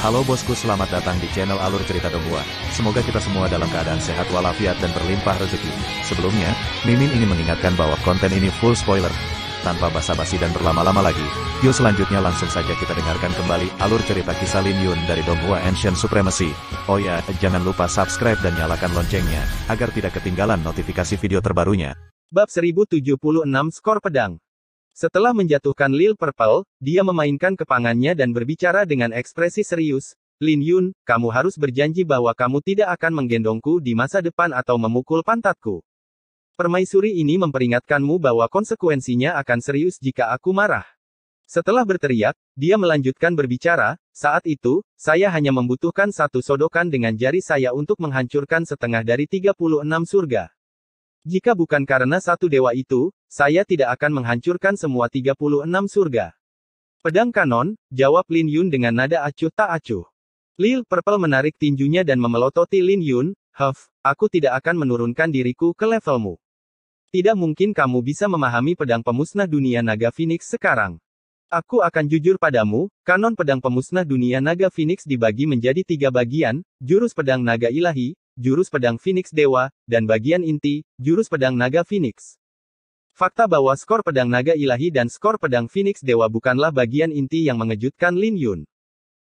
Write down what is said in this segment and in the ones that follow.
Halo bosku selamat datang di channel Alur Cerita Dongua. Semoga kita semua dalam keadaan sehat walafiat dan berlimpah rezeki. Sebelumnya, Mimin ingin mengingatkan bahwa konten ini full spoiler. Tanpa basa-basi dan berlama-lama lagi, yuk selanjutnya langsung saja kita dengarkan kembali alur cerita kisah Lin Yun dari Donghua Ancient Supremacy. Oh ya, jangan lupa subscribe dan nyalakan loncengnya, agar tidak ketinggalan notifikasi video terbarunya. Bab 1076 Skor Pedang setelah menjatuhkan Lil Purple, dia memainkan kepangannya dan berbicara dengan ekspresi serius, Lin Yun, kamu harus berjanji bahwa kamu tidak akan menggendongku di masa depan atau memukul pantatku. Permaisuri ini memperingatkanmu bahwa konsekuensinya akan serius jika aku marah. Setelah berteriak, dia melanjutkan berbicara, saat itu, saya hanya membutuhkan satu sodokan dengan jari saya untuk menghancurkan setengah dari 36 surga. Jika bukan karena satu dewa itu, saya tidak akan menghancurkan semua 36 surga. Pedang kanon, jawab Lin Yun dengan nada acuh tak acuh. Lil Purple menarik tinjunya dan memelototi Lin Yun, Huff, aku tidak akan menurunkan diriku ke levelmu. Tidak mungkin kamu bisa memahami pedang pemusnah dunia naga Phoenix sekarang. Aku akan jujur padamu, kanon pedang pemusnah dunia naga Phoenix dibagi menjadi tiga bagian, jurus pedang naga ilahi, jurus pedang Phoenix Dewa, dan bagian inti, jurus pedang Naga Phoenix. Fakta bahwa skor pedang Naga Ilahi dan skor pedang Phoenix Dewa bukanlah bagian inti yang mengejutkan Lin Yun.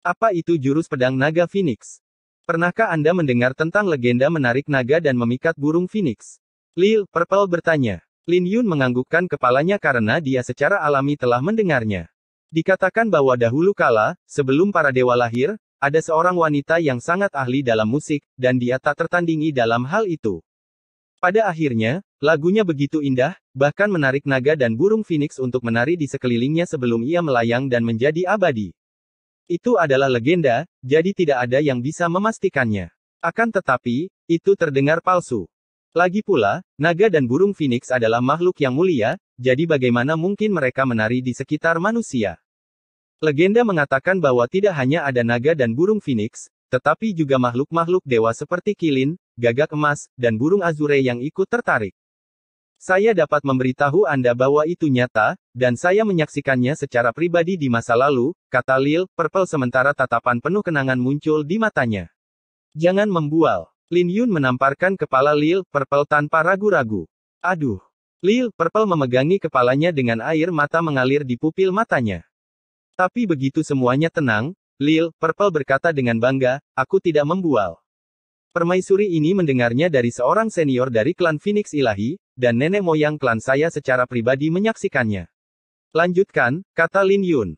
Apa itu jurus pedang Naga Phoenix? Pernahkah Anda mendengar tentang legenda menarik naga dan memikat burung Phoenix? Lil Purple bertanya. Lin Yun menganggukkan kepalanya karena dia secara alami telah mendengarnya. Dikatakan bahwa dahulu kala, sebelum para dewa lahir, ada seorang wanita yang sangat ahli dalam musik, dan dia tak tertandingi dalam hal itu. Pada akhirnya, lagunya begitu indah, bahkan menarik naga dan burung phoenix untuk menari di sekelilingnya sebelum ia melayang dan menjadi abadi. Itu adalah legenda, jadi tidak ada yang bisa memastikannya. Akan tetapi, itu terdengar palsu. Lagi pula, naga dan burung phoenix adalah makhluk yang mulia, jadi bagaimana mungkin mereka menari di sekitar manusia? Legenda mengatakan bahwa tidak hanya ada naga dan burung phoenix, tetapi juga makhluk-makhluk dewa seperti kilin, gagak emas, dan burung azure yang ikut tertarik. Saya dapat memberitahu Anda bahwa itu nyata, dan saya menyaksikannya secara pribadi di masa lalu, kata Lil, Purple sementara tatapan penuh kenangan muncul di matanya. Jangan membual. Lin Yun menamparkan kepala Lil, Purple tanpa ragu-ragu. Aduh. Lil, Purple memegangi kepalanya dengan air mata mengalir di pupil matanya. Tapi begitu semuanya tenang, Lil, Purple berkata dengan bangga, aku tidak membual. Permaisuri ini mendengarnya dari seorang senior dari klan Phoenix Ilahi, dan nenek moyang klan saya secara pribadi menyaksikannya. Lanjutkan, kata Lin Yun.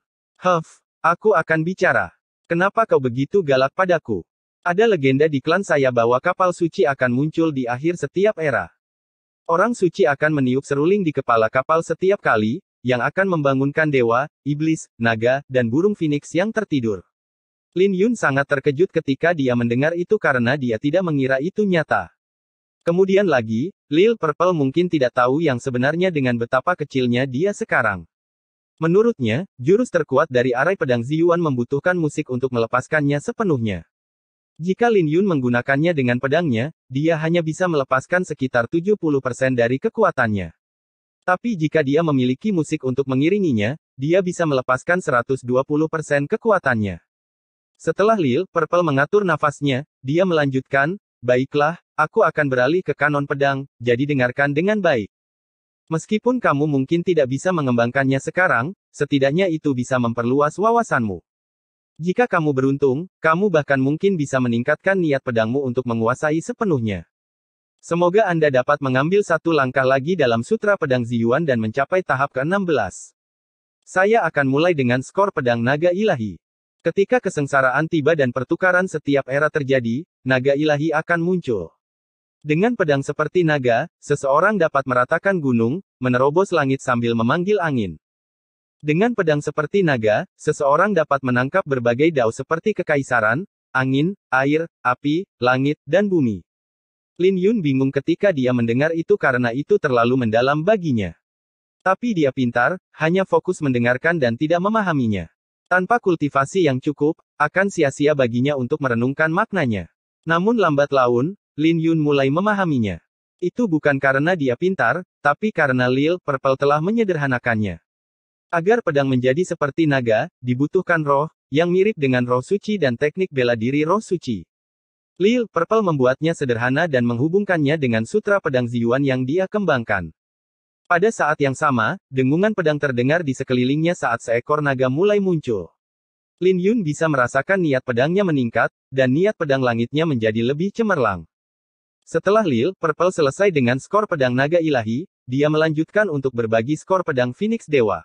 Huff, aku akan bicara. Kenapa kau begitu galak padaku? Ada legenda di klan saya bahwa kapal suci akan muncul di akhir setiap era. Orang suci akan meniup seruling di kepala kapal setiap kali, yang akan membangunkan dewa, iblis, naga, dan burung phoenix yang tertidur. Lin Yun sangat terkejut ketika dia mendengar itu karena dia tidak mengira itu nyata. Kemudian lagi, Lil Purple mungkin tidak tahu yang sebenarnya dengan betapa kecilnya dia sekarang. Menurutnya, jurus terkuat dari arai pedang Ziyuan membutuhkan musik untuk melepaskannya sepenuhnya. Jika Lin Yun menggunakannya dengan pedangnya, dia hanya bisa melepaskan sekitar 70% dari kekuatannya. Tapi jika dia memiliki musik untuk mengiringinya, dia bisa melepaskan 120% kekuatannya. Setelah Lil Purple mengatur nafasnya, dia melanjutkan, Baiklah, aku akan beralih ke kanon pedang, jadi dengarkan dengan baik. Meskipun kamu mungkin tidak bisa mengembangkannya sekarang, setidaknya itu bisa memperluas wawasanmu. Jika kamu beruntung, kamu bahkan mungkin bisa meningkatkan niat pedangmu untuk menguasai sepenuhnya. Semoga Anda dapat mengambil satu langkah lagi dalam Sutra Pedang Ziyuan dan mencapai tahap ke-16. Saya akan mulai dengan skor pedang naga ilahi. Ketika kesengsaraan tiba dan pertukaran setiap era terjadi, naga ilahi akan muncul. Dengan pedang seperti naga, seseorang dapat meratakan gunung, menerobos langit sambil memanggil angin. Dengan pedang seperti naga, seseorang dapat menangkap berbagai dao seperti kekaisaran, angin, air, api, langit, dan bumi. Lin Yun bingung ketika dia mendengar itu karena itu terlalu mendalam baginya. Tapi dia pintar, hanya fokus mendengarkan dan tidak memahaminya. Tanpa kultivasi yang cukup, akan sia-sia baginya untuk merenungkan maknanya. Namun lambat laun, Lin Yun mulai memahaminya. Itu bukan karena dia pintar, tapi karena Lil Purple telah menyederhanakannya. Agar pedang menjadi seperti naga, dibutuhkan roh, yang mirip dengan roh suci dan teknik bela diri roh suci. Lil Purple membuatnya sederhana dan menghubungkannya dengan sutra pedang Ziyuan yang dia kembangkan. Pada saat yang sama, dengungan pedang terdengar di sekelilingnya saat seekor naga mulai muncul. Lin Yun bisa merasakan niat pedangnya meningkat, dan niat pedang langitnya menjadi lebih cemerlang. Setelah Lil Purple selesai dengan skor pedang naga ilahi, dia melanjutkan untuk berbagi skor pedang Phoenix Dewa.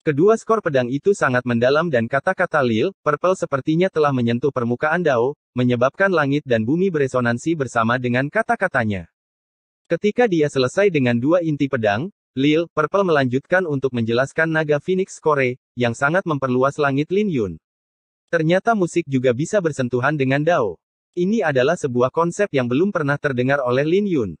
Kedua skor pedang itu sangat mendalam dan kata-kata Lil, Purple sepertinya telah menyentuh permukaan Dao, menyebabkan langit dan bumi beresonansi bersama dengan kata-katanya. Ketika dia selesai dengan dua inti pedang, Lil, Purple melanjutkan untuk menjelaskan naga Phoenix Kore, yang sangat memperluas langit Lin Yun. Ternyata musik juga bisa bersentuhan dengan Dao. Ini adalah sebuah konsep yang belum pernah terdengar oleh Lin Yun.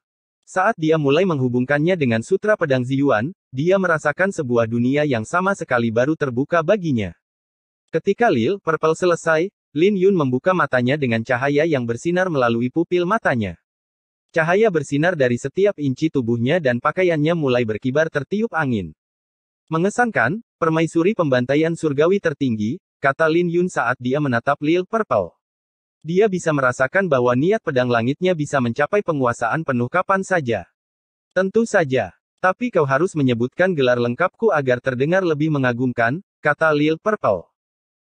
Saat dia mulai menghubungkannya dengan sutra pedang Ziyuan, dia merasakan sebuah dunia yang sama sekali baru terbuka baginya. Ketika Lil Purple selesai, Lin Yun membuka matanya dengan cahaya yang bersinar melalui pupil matanya. Cahaya bersinar dari setiap inci tubuhnya dan pakaiannya mulai berkibar tertiup angin. Mengesankan, permaisuri pembantaian surgawi tertinggi, kata Lin Yun saat dia menatap Lil Purple. Dia bisa merasakan bahwa niat pedang langitnya bisa mencapai penguasaan penuh kapan saja. Tentu saja. Tapi kau harus menyebutkan gelar lengkapku agar terdengar lebih mengagumkan, kata Lil Purple.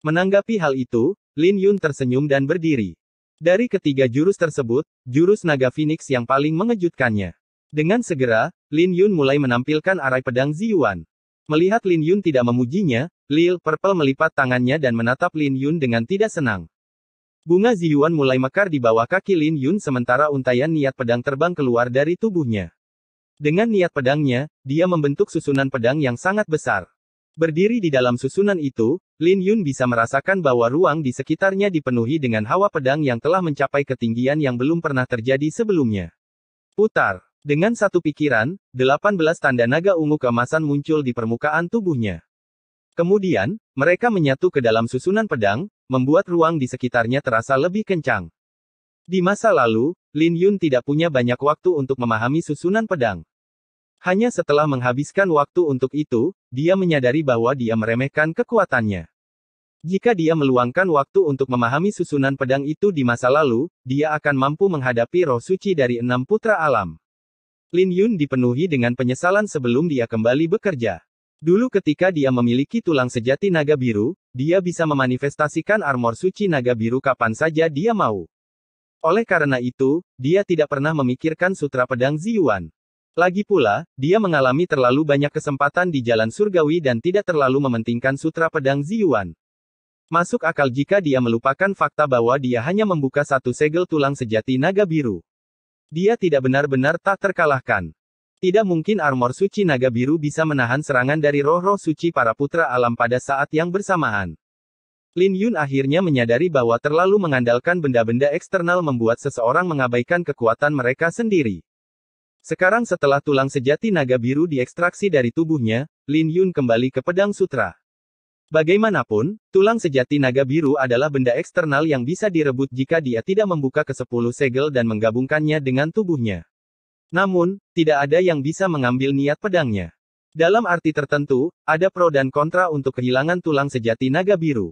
Menanggapi hal itu, Lin Yun tersenyum dan berdiri. Dari ketiga jurus tersebut, jurus naga Phoenix yang paling mengejutkannya. Dengan segera, Lin Yun mulai menampilkan arai pedang Ziyuan. Melihat Lin Yun tidak memujinya, Lil Purple melipat tangannya dan menatap Lin Yun dengan tidak senang. Bunga Ziyuan mulai mekar di bawah kaki Lin Yun sementara untayan niat pedang terbang keluar dari tubuhnya. Dengan niat pedangnya, dia membentuk susunan pedang yang sangat besar. Berdiri di dalam susunan itu, Lin Yun bisa merasakan bahwa ruang di sekitarnya dipenuhi dengan hawa pedang yang telah mencapai ketinggian yang belum pernah terjadi sebelumnya. Putar. Dengan satu pikiran, 18 tanda naga ungu kemasan muncul di permukaan tubuhnya. Kemudian, mereka menyatu ke dalam susunan pedang, membuat ruang di sekitarnya terasa lebih kencang. Di masa lalu, Lin Yun tidak punya banyak waktu untuk memahami susunan pedang. Hanya setelah menghabiskan waktu untuk itu, dia menyadari bahwa dia meremehkan kekuatannya. Jika dia meluangkan waktu untuk memahami susunan pedang itu di masa lalu, dia akan mampu menghadapi roh suci dari enam putra alam. Lin Yun dipenuhi dengan penyesalan sebelum dia kembali bekerja. Dulu ketika dia memiliki tulang sejati naga biru, dia bisa memanifestasikan armor suci naga biru kapan saja dia mau. Oleh karena itu, dia tidak pernah memikirkan sutra pedang Ziyuan. Lagi pula, dia mengalami terlalu banyak kesempatan di jalan surgawi dan tidak terlalu mementingkan sutra pedang Ziyuan. Masuk akal jika dia melupakan fakta bahwa dia hanya membuka satu segel tulang sejati naga biru. Dia tidak benar-benar tak terkalahkan. Tidak mungkin armor suci naga biru bisa menahan serangan dari roh-roh suci para putra alam pada saat yang bersamaan. Lin Yun akhirnya menyadari bahwa terlalu mengandalkan benda-benda eksternal membuat seseorang mengabaikan kekuatan mereka sendiri. Sekarang setelah tulang sejati naga biru diekstraksi dari tubuhnya, Lin Yun kembali ke pedang sutra. Bagaimanapun, tulang sejati naga biru adalah benda eksternal yang bisa direbut jika dia tidak membuka ke sepuluh segel dan menggabungkannya dengan tubuhnya. Namun, tidak ada yang bisa mengambil niat pedangnya. Dalam arti tertentu, ada pro dan kontra untuk kehilangan tulang sejati naga biru.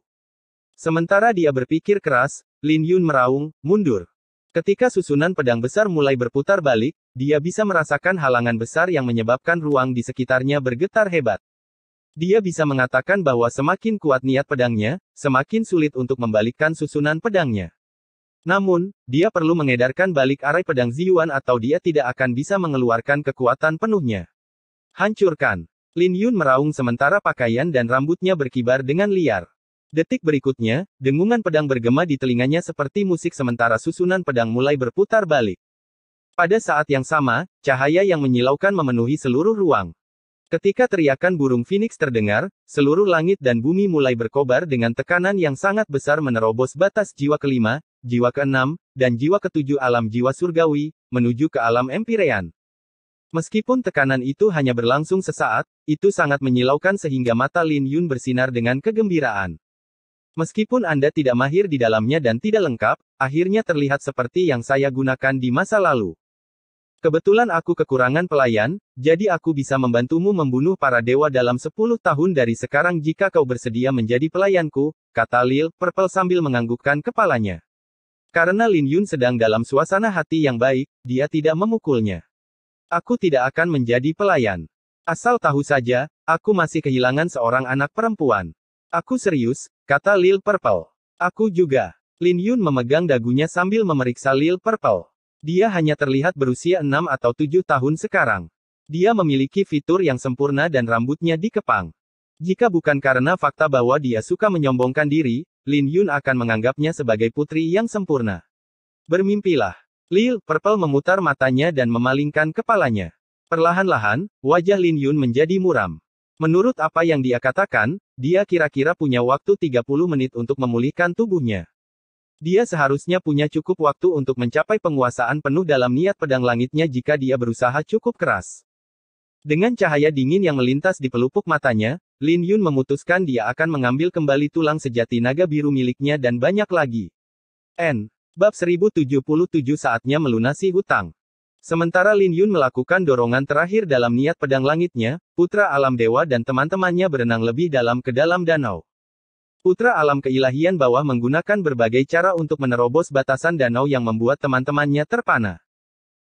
Sementara dia berpikir keras, Lin Yun meraung, mundur. Ketika susunan pedang besar mulai berputar balik, dia bisa merasakan halangan besar yang menyebabkan ruang di sekitarnya bergetar hebat. Dia bisa mengatakan bahwa semakin kuat niat pedangnya, semakin sulit untuk membalikkan susunan pedangnya. Namun, dia perlu mengedarkan balik arai pedang Ziyuan atau dia tidak akan bisa mengeluarkan kekuatan penuhnya. Hancurkan. Lin Yun meraung sementara pakaian dan rambutnya berkibar dengan liar. Detik berikutnya, dengungan pedang bergema di telinganya seperti musik sementara susunan pedang mulai berputar balik. Pada saat yang sama, cahaya yang menyilaukan memenuhi seluruh ruang. Ketika teriakan burung Phoenix terdengar, seluruh langit dan bumi mulai berkobar dengan tekanan yang sangat besar menerobos batas jiwa kelima, jiwa keenam, dan jiwa ketujuh alam jiwa surgawi, menuju ke alam empirean. Meskipun tekanan itu hanya berlangsung sesaat, itu sangat menyilaukan sehingga mata Lin Yun bersinar dengan kegembiraan. Meskipun Anda tidak mahir di dalamnya dan tidak lengkap, akhirnya terlihat seperti yang saya gunakan di masa lalu. Kebetulan aku kekurangan pelayan, jadi aku bisa membantumu membunuh para dewa dalam 10 tahun dari sekarang jika kau bersedia menjadi pelayanku, kata Lil, Purple sambil menganggukkan kepalanya. Karena Lin Yun sedang dalam suasana hati yang baik, dia tidak memukulnya. Aku tidak akan menjadi pelayan. Asal tahu saja, aku masih kehilangan seorang anak perempuan. Aku serius, kata Lil Purple. Aku juga. Lin Yun memegang dagunya sambil memeriksa Lil Purple. Dia hanya terlihat berusia 6 atau 7 tahun sekarang. Dia memiliki fitur yang sempurna dan rambutnya dikepang. Jika bukan karena fakta bahwa dia suka menyombongkan diri, Lin Yun akan menganggapnya sebagai putri yang sempurna. Bermimpilah. Lil Purple memutar matanya dan memalingkan kepalanya. Perlahan-lahan, wajah Lin Yun menjadi muram. Menurut apa yang dia katakan, dia kira-kira punya waktu 30 menit untuk memulihkan tubuhnya. Dia seharusnya punya cukup waktu untuk mencapai penguasaan penuh dalam niat pedang langitnya jika dia berusaha cukup keras. Dengan cahaya dingin yang melintas di pelupuk matanya, Lin Yun memutuskan dia akan mengambil kembali tulang sejati naga biru miliknya dan banyak lagi. N. Bab 1077 saatnya melunasi hutang. Sementara Lin Yun melakukan dorongan terakhir dalam niat pedang langitnya, putra alam dewa dan teman-temannya berenang lebih dalam ke dalam danau. Putra alam keilahian bawah menggunakan berbagai cara untuk menerobos batasan danau yang membuat teman-temannya terpana.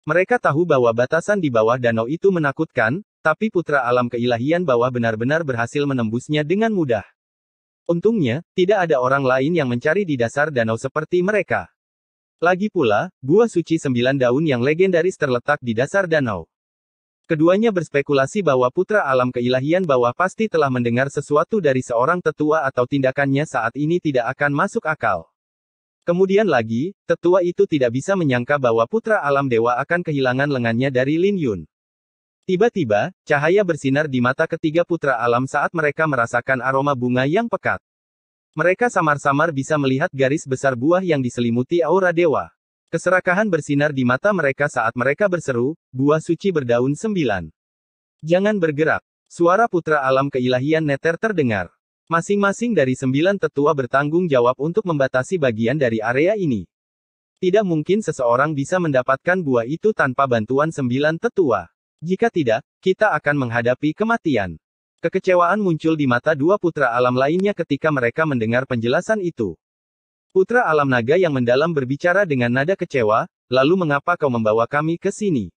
Mereka tahu bahwa batasan di bawah danau itu menakutkan, tapi putra alam keilahian bawah benar-benar berhasil menembusnya dengan mudah. Untungnya, tidak ada orang lain yang mencari di dasar danau seperti mereka. Lagi pula, buah suci sembilan daun yang legendaris terletak di dasar danau. Keduanya berspekulasi bahwa putra alam keilahian bawah pasti telah mendengar sesuatu dari seorang tetua atau tindakannya saat ini tidak akan masuk akal. Kemudian lagi, tetua itu tidak bisa menyangka bahwa putra alam dewa akan kehilangan lengannya dari Lin Yun. Tiba-tiba, cahaya bersinar di mata ketiga putra alam saat mereka merasakan aroma bunga yang pekat. Mereka samar-samar bisa melihat garis besar buah yang diselimuti aura dewa. Keserakahan bersinar di mata mereka saat mereka berseru, buah suci berdaun sembilan. Jangan bergerak. Suara putra alam keilahian neter terdengar. Masing-masing dari sembilan tetua bertanggung jawab untuk membatasi bagian dari area ini. Tidak mungkin seseorang bisa mendapatkan buah itu tanpa bantuan sembilan tetua. Jika tidak, kita akan menghadapi kematian. Kekecewaan muncul di mata dua putra alam lainnya ketika mereka mendengar penjelasan itu. Putra alam naga yang mendalam berbicara dengan nada kecewa, lalu mengapa kau membawa kami ke sini?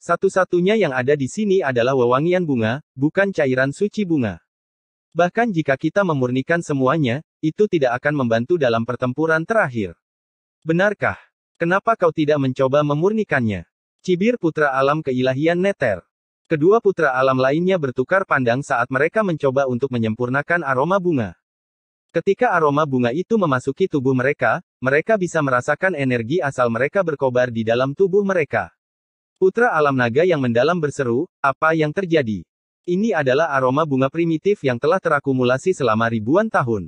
Satu-satunya yang ada di sini adalah wewangian bunga, bukan cairan suci bunga. Bahkan jika kita memurnikan semuanya, itu tidak akan membantu dalam pertempuran terakhir. Benarkah? Kenapa kau tidak mencoba memurnikannya? Cibir putra alam keilahian Neter. Kedua putra alam lainnya bertukar pandang saat mereka mencoba untuk menyempurnakan aroma bunga. Ketika aroma bunga itu memasuki tubuh mereka, mereka bisa merasakan energi asal mereka berkobar di dalam tubuh mereka. Putra alam naga yang mendalam berseru, apa yang terjadi? Ini adalah aroma bunga primitif yang telah terakumulasi selama ribuan tahun.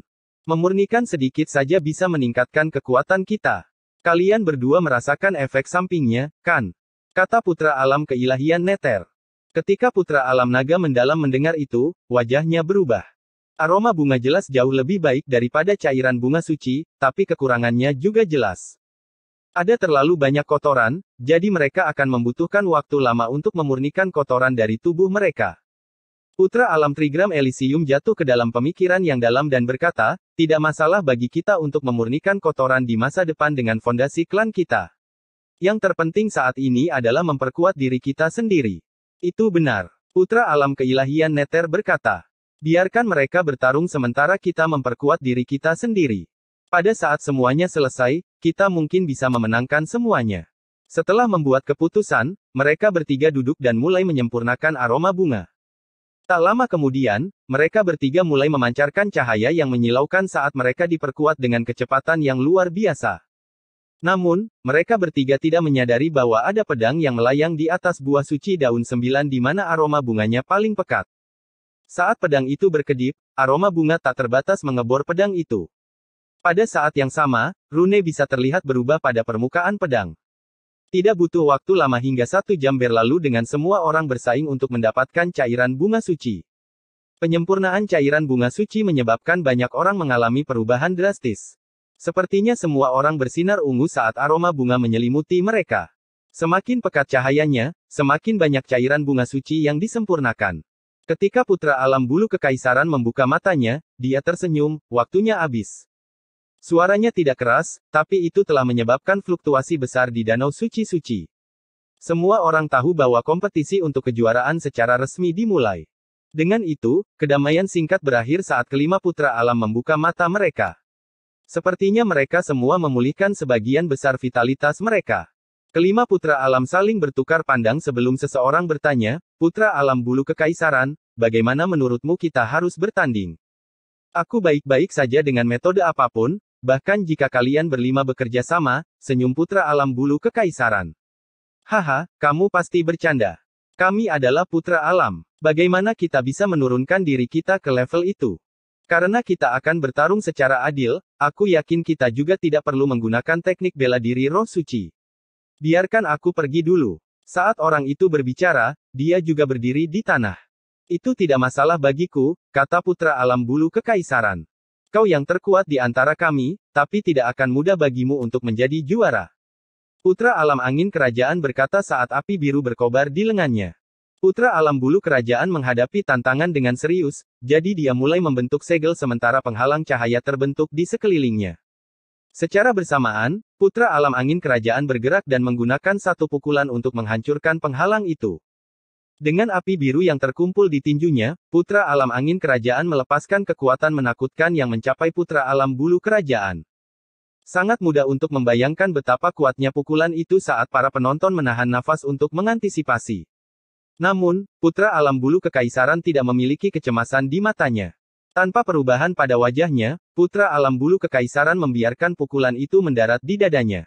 Memurnikan sedikit saja bisa meningkatkan kekuatan kita. Kalian berdua merasakan efek sampingnya, kan? Kata putra alam keilahian Neter. Ketika putra alam naga mendalam mendengar itu, wajahnya berubah. Aroma bunga jelas jauh lebih baik daripada cairan bunga suci, tapi kekurangannya juga jelas. Ada terlalu banyak kotoran, jadi mereka akan membutuhkan waktu lama untuk memurnikan kotoran dari tubuh mereka. Putra alam Trigram Elysium jatuh ke dalam pemikiran yang dalam dan berkata, tidak masalah bagi kita untuk memurnikan kotoran di masa depan dengan fondasi klan kita. Yang terpenting saat ini adalah memperkuat diri kita sendiri. Itu benar. Putra alam keilahian Neter berkata, biarkan mereka bertarung sementara kita memperkuat diri kita sendiri. Pada saat semuanya selesai, kita mungkin bisa memenangkan semuanya. Setelah membuat keputusan, mereka bertiga duduk dan mulai menyempurnakan aroma bunga. Tak lama kemudian, mereka bertiga mulai memancarkan cahaya yang menyilaukan saat mereka diperkuat dengan kecepatan yang luar biasa. Namun, mereka bertiga tidak menyadari bahwa ada pedang yang melayang di atas buah suci daun sembilan di mana aroma bunganya paling pekat. Saat pedang itu berkedip, aroma bunga tak terbatas mengebor pedang itu. Pada saat yang sama, rune bisa terlihat berubah pada permukaan pedang. Tidak butuh waktu lama hingga satu jam berlalu dengan semua orang bersaing untuk mendapatkan cairan bunga suci. Penyempurnaan cairan bunga suci menyebabkan banyak orang mengalami perubahan drastis. Sepertinya semua orang bersinar ungu saat aroma bunga menyelimuti mereka. Semakin pekat cahayanya, semakin banyak cairan bunga suci yang disempurnakan. Ketika putra alam bulu kekaisaran membuka matanya, dia tersenyum, waktunya habis. Suaranya tidak keras, tapi itu telah menyebabkan fluktuasi besar di Danau Suci-Suci. Semua orang tahu bahwa kompetisi untuk kejuaraan secara resmi dimulai. Dengan itu, kedamaian singkat berakhir saat kelima putra alam membuka mata mereka. Sepertinya mereka semua memulihkan sebagian besar vitalitas mereka. Kelima putra alam saling bertukar pandang sebelum seseorang bertanya, Putra alam bulu kekaisaran, bagaimana menurutmu kita harus bertanding? Aku baik-baik saja dengan metode apapun, bahkan jika kalian berlima bekerja sama, senyum putra alam bulu kekaisaran. Haha, kamu pasti bercanda. Kami adalah putra alam. Bagaimana kita bisa menurunkan diri kita ke level itu? Karena kita akan bertarung secara adil, aku yakin kita juga tidak perlu menggunakan teknik bela diri roh suci. Biarkan aku pergi dulu. Saat orang itu berbicara, dia juga berdiri di tanah. Itu tidak masalah bagiku, kata putra alam bulu kekaisaran. Kau yang terkuat di antara kami, tapi tidak akan mudah bagimu untuk menjadi juara. Putra alam angin kerajaan berkata saat api biru berkobar di lengannya. Putra alam bulu kerajaan menghadapi tantangan dengan serius, jadi dia mulai membentuk segel sementara penghalang cahaya terbentuk di sekelilingnya. Secara bersamaan, putra alam angin kerajaan bergerak dan menggunakan satu pukulan untuk menghancurkan penghalang itu. Dengan api biru yang terkumpul di tinjunya, putra alam angin kerajaan melepaskan kekuatan menakutkan yang mencapai putra alam bulu kerajaan. Sangat mudah untuk membayangkan betapa kuatnya pukulan itu saat para penonton menahan nafas untuk mengantisipasi. Namun, putra alam bulu kekaisaran tidak memiliki kecemasan di matanya. Tanpa perubahan pada wajahnya, putra alam bulu kekaisaran membiarkan pukulan itu mendarat di dadanya.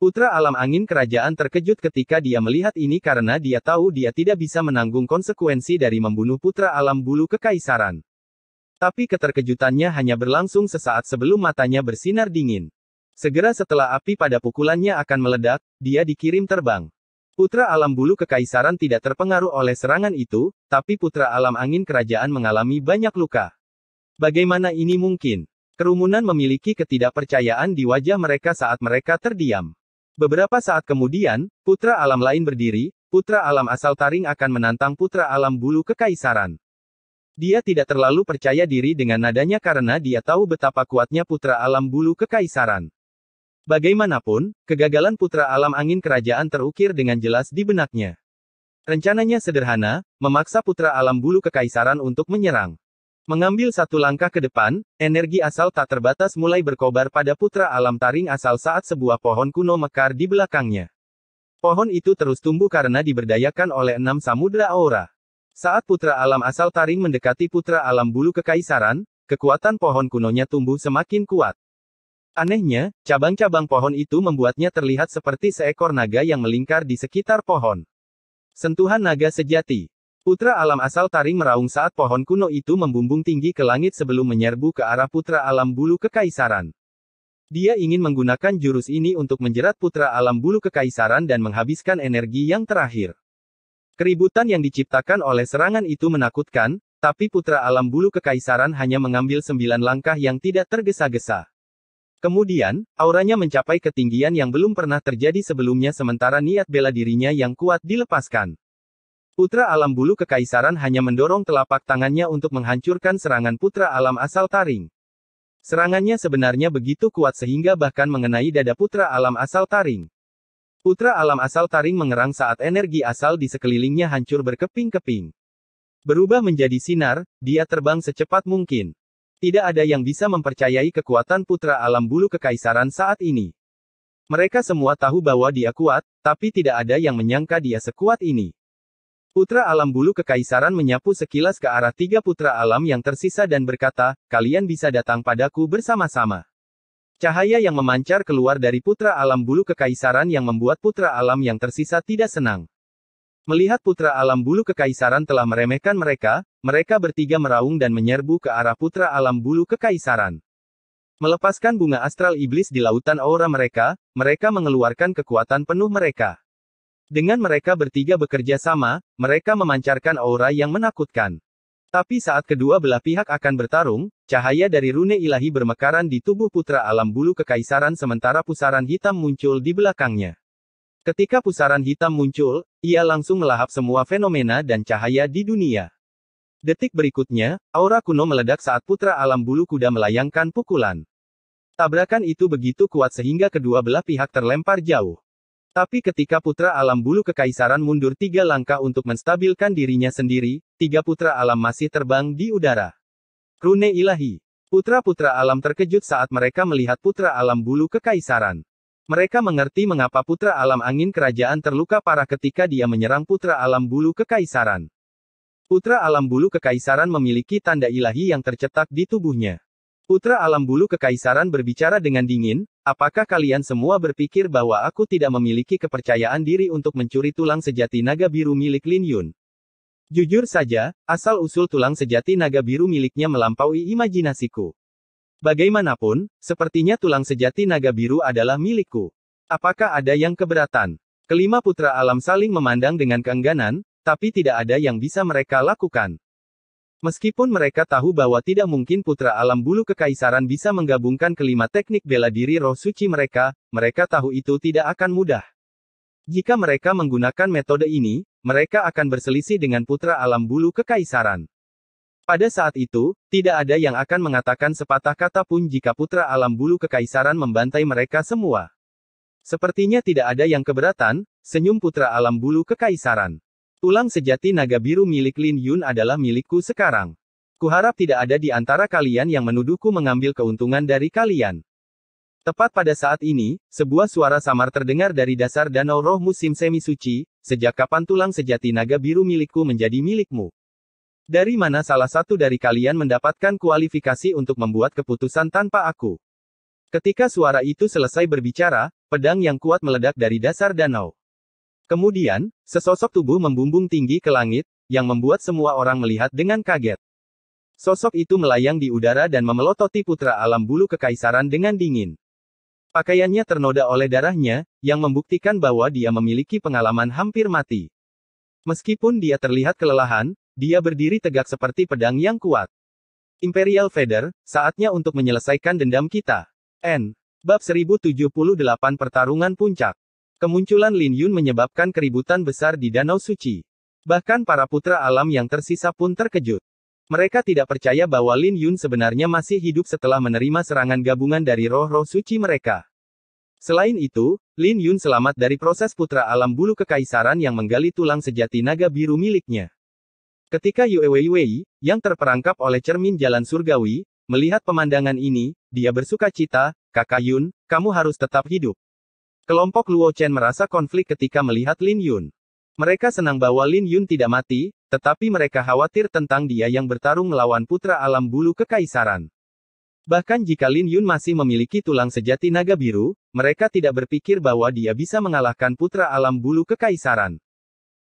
Putra alam angin kerajaan terkejut ketika dia melihat ini karena dia tahu dia tidak bisa menanggung konsekuensi dari membunuh putra alam bulu kekaisaran. Tapi keterkejutannya hanya berlangsung sesaat sebelum matanya bersinar dingin. Segera setelah api pada pukulannya akan meledak, dia dikirim terbang. Putra alam bulu kekaisaran tidak terpengaruh oleh serangan itu, tapi putra alam angin kerajaan mengalami banyak luka. Bagaimana ini mungkin? Kerumunan memiliki ketidakpercayaan di wajah mereka saat mereka terdiam. Beberapa saat kemudian, putra alam lain berdiri, putra alam asal Taring akan menantang putra alam bulu kekaisaran. Dia tidak terlalu percaya diri dengan nadanya karena dia tahu betapa kuatnya putra alam bulu kekaisaran. Bagaimanapun, kegagalan putra alam angin kerajaan terukir dengan jelas di benaknya. Rencananya sederhana, memaksa putra alam bulu kekaisaran untuk menyerang. Mengambil satu langkah ke depan, energi asal tak terbatas mulai berkobar pada putra alam taring asal saat sebuah pohon kuno mekar di belakangnya. Pohon itu terus tumbuh karena diberdayakan oleh enam samudra aura. Saat putra alam asal taring mendekati putra alam bulu kekaisaran, kekuatan pohon kunonya tumbuh semakin kuat. Anehnya, cabang-cabang pohon itu membuatnya terlihat seperti seekor naga yang melingkar di sekitar pohon. Sentuhan naga sejati. Putra alam asal taring meraung saat pohon kuno itu membumbung tinggi ke langit sebelum menyerbu ke arah putra alam bulu kekaisaran. Dia ingin menggunakan jurus ini untuk menjerat putra alam bulu kekaisaran dan menghabiskan energi yang terakhir. Keributan yang diciptakan oleh serangan itu menakutkan, tapi putra alam bulu kekaisaran hanya mengambil sembilan langkah yang tidak tergesa-gesa. Kemudian, auranya mencapai ketinggian yang belum pernah terjadi sebelumnya sementara niat bela dirinya yang kuat dilepaskan. Putra alam bulu kekaisaran hanya mendorong telapak tangannya untuk menghancurkan serangan putra alam asal taring. Serangannya sebenarnya begitu kuat sehingga bahkan mengenai dada putra alam asal taring. Putra alam asal taring mengerang saat energi asal di sekelilingnya hancur berkeping-keping. Berubah menjadi sinar, dia terbang secepat mungkin. Tidak ada yang bisa mempercayai kekuatan putra alam bulu kekaisaran saat ini. Mereka semua tahu bahwa dia kuat, tapi tidak ada yang menyangka dia sekuat ini. Putra alam bulu kekaisaran menyapu sekilas ke arah tiga putra alam yang tersisa dan berkata, kalian bisa datang padaku bersama-sama. Cahaya yang memancar keluar dari putra alam bulu kekaisaran yang membuat putra alam yang tersisa tidak senang. Melihat putra alam bulu kekaisaran telah meremehkan mereka, mereka bertiga meraung dan menyerbu ke arah putra alam bulu kekaisaran. Melepaskan bunga astral iblis di lautan aura mereka, mereka mengeluarkan kekuatan penuh mereka. Dengan mereka bertiga bekerja sama, mereka memancarkan aura yang menakutkan. Tapi saat kedua belah pihak akan bertarung, cahaya dari rune ilahi bermekaran di tubuh putra alam bulu kekaisaran sementara pusaran hitam muncul di belakangnya. Ketika pusaran hitam muncul, ia langsung melahap semua fenomena dan cahaya di dunia. Detik berikutnya, aura kuno meledak saat putra alam bulu kuda melayangkan pukulan. Tabrakan itu begitu kuat sehingga kedua belah pihak terlempar jauh. Tapi ketika putra alam bulu kekaisaran mundur tiga langkah untuk menstabilkan dirinya sendiri, tiga putra alam masih terbang di udara. Rune ilahi. Putra-putra alam terkejut saat mereka melihat putra alam bulu kekaisaran. Mereka mengerti mengapa putra alam angin kerajaan terluka parah ketika dia menyerang putra alam bulu kekaisaran. Putra alam bulu kekaisaran memiliki tanda ilahi yang tercetak di tubuhnya. Putra alam bulu kekaisaran berbicara dengan dingin, apakah kalian semua berpikir bahwa aku tidak memiliki kepercayaan diri untuk mencuri tulang sejati naga biru milik Lin Yun? Jujur saja, asal-usul tulang sejati naga biru miliknya melampaui imajinasiku. Bagaimanapun, sepertinya tulang sejati naga biru adalah milikku. Apakah ada yang keberatan? Kelima putra alam saling memandang dengan keengganan, tapi tidak ada yang bisa mereka lakukan. Meskipun mereka tahu bahwa tidak mungkin putra alam bulu kekaisaran bisa menggabungkan kelima teknik bela diri roh suci mereka, mereka tahu itu tidak akan mudah. Jika mereka menggunakan metode ini, mereka akan berselisih dengan putra alam bulu kekaisaran. Pada saat itu, tidak ada yang akan mengatakan sepatah kata pun jika putra alam bulu kekaisaran membantai mereka semua. Sepertinya tidak ada yang keberatan, senyum putra alam bulu kekaisaran. Tulang sejati naga biru milik Lin Yun adalah milikku sekarang. Kuharap tidak ada di antara kalian yang menuduhku mengambil keuntungan dari kalian. Tepat pada saat ini, sebuah suara samar terdengar dari dasar danau roh musim semi suci, sejak kapan tulang sejati naga biru milikku menjadi milikmu? Dari mana salah satu dari kalian mendapatkan kualifikasi untuk membuat keputusan tanpa aku? Ketika suara itu selesai berbicara, pedang yang kuat meledak dari dasar danau. Kemudian, sesosok tubuh membumbung tinggi ke langit, yang membuat semua orang melihat dengan kaget. Sosok itu melayang di udara dan memelototi putra alam bulu kekaisaran dengan dingin. Pakaiannya ternoda oleh darahnya, yang membuktikan bahwa dia memiliki pengalaman hampir mati. Meskipun dia terlihat kelelahan, dia berdiri tegak seperti pedang yang kuat. Imperial Feather, saatnya untuk menyelesaikan dendam kita. N. Bab 1078 Pertarungan Puncak. Kemunculan Lin Yun menyebabkan keributan besar di Danau Suci. Bahkan para putra alam yang tersisa pun terkejut. Mereka tidak percaya bahwa Lin Yun sebenarnya masih hidup setelah menerima serangan gabungan dari roh-roh suci mereka. Selain itu, Lin Yun selamat dari proses putra alam bulu kekaisaran yang menggali tulang sejati naga biru miliknya. Ketika Yue Wei, yang terperangkap oleh cermin jalan surgawi, melihat pemandangan ini, dia bersuka cita, kakak Yun, kamu harus tetap hidup. Kelompok Luo Chen merasa konflik ketika melihat Lin Yun. Mereka senang bahwa Lin Yun tidak mati, tetapi mereka khawatir tentang dia yang bertarung melawan putra alam bulu kekaisaran. Bahkan jika Lin Yun masih memiliki tulang sejati naga biru, mereka tidak berpikir bahwa dia bisa mengalahkan putra alam bulu kekaisaran.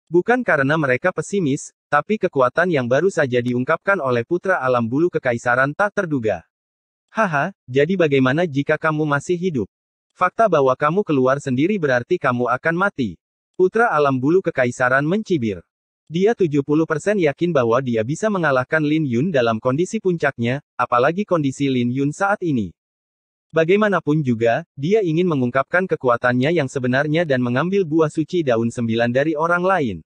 Bukan karena mereka pesimis, tapi kekuatan yang baru saja diungkapkan oleh putra alam bulu kekaisaran tak terduga. Haha, jadi bagaimana jika kamu masih hidup? Fakta bahwa kamu keluar sendiri berarti kamu akan mati. Putra alam bulu kekaisaran mencibir. Dia 70% yakin bahwa dia bisa mengalahkan Lin Yun dalam kondisi puncaknya, apalagi kondisi Lin Yun saat ini. Bagaimanapun juga, dia ingin mengungkapkan kekuatannya yang sebenarnya dan mengambil buah suci daun sembilan dari orang lain.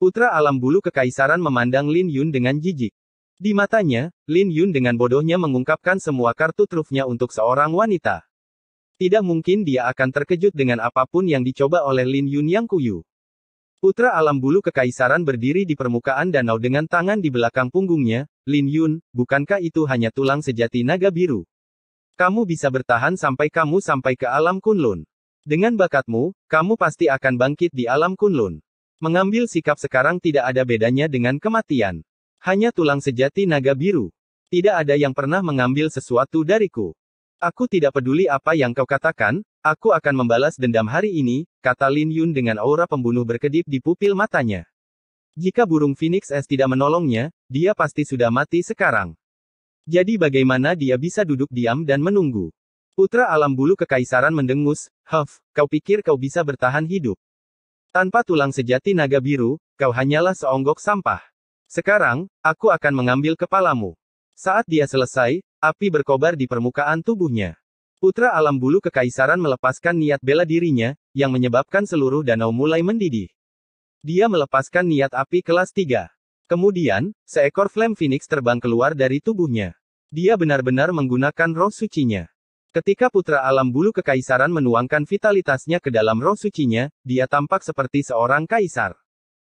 Putra alam bulu kekaisaran memandang Lin Yun dengan jijik. Di matanya, Lin Yun dengan bodohnya mengungkapkan semua kartu trufnya untuk seorang wanita. Tidak mungkin dia akan terkejut dengan apapun yang dicoba oleh Lin Yun yang kuyu. Putra alam bulu kekaisaran berdiri di permukaan danau dengan tangan di belakang punggungnya, Lin Yun, bukankah itu hanya tulang sejati naga biru? Kamu bisa bertahan sampai kamu sampai ke alam kunlun. Dengan bakatmu, kamu pasti akan bangkit di alam kunlun. Mengambil sikap sekarang tidak ada bedanya dengan kematian. Hanya tulang sejati naga biru. Tidak ada yang pernah mengambil sesuatu dariku. Aku tidak peduli apa yang kau katakan, aku akan membalas dendam hari ini, kata Lin Yun dengan aura pembunuh berkedip di pupil matanya. Jika burung Phoenix S tidak menolongnya, dia pasti sudah mati sekarang. Jadi bagaimana dia bisa duduk diam dan menunggu? Putra alam bulu kekaisaran mendengus, Huff, kau pikir kau bisa bertahan hidup? Tanpa tulang sejati naga biru, kau hanyalah seonggok sampah. Sekarang, aku akan mengambil kepalamu. Saat dia selesai, api berkobar di permukaan tubuhnya. Putra alam bulu kekaisaran melepaskan niat bela dirinya, yang menyebabkan seluruh danau mulai mendidih. Dia melepaskan niat api kelas 3. Kemudian, seekor Flame Phoenix terbang keluar dari tubuhnya. Dia benar-benar menggunakan roh sucinya. Ketika putra alam bulu kekaisaran menuangkan vitalitasnya ke dalam roh sucinya, dia tampak seperti seorang kaisar.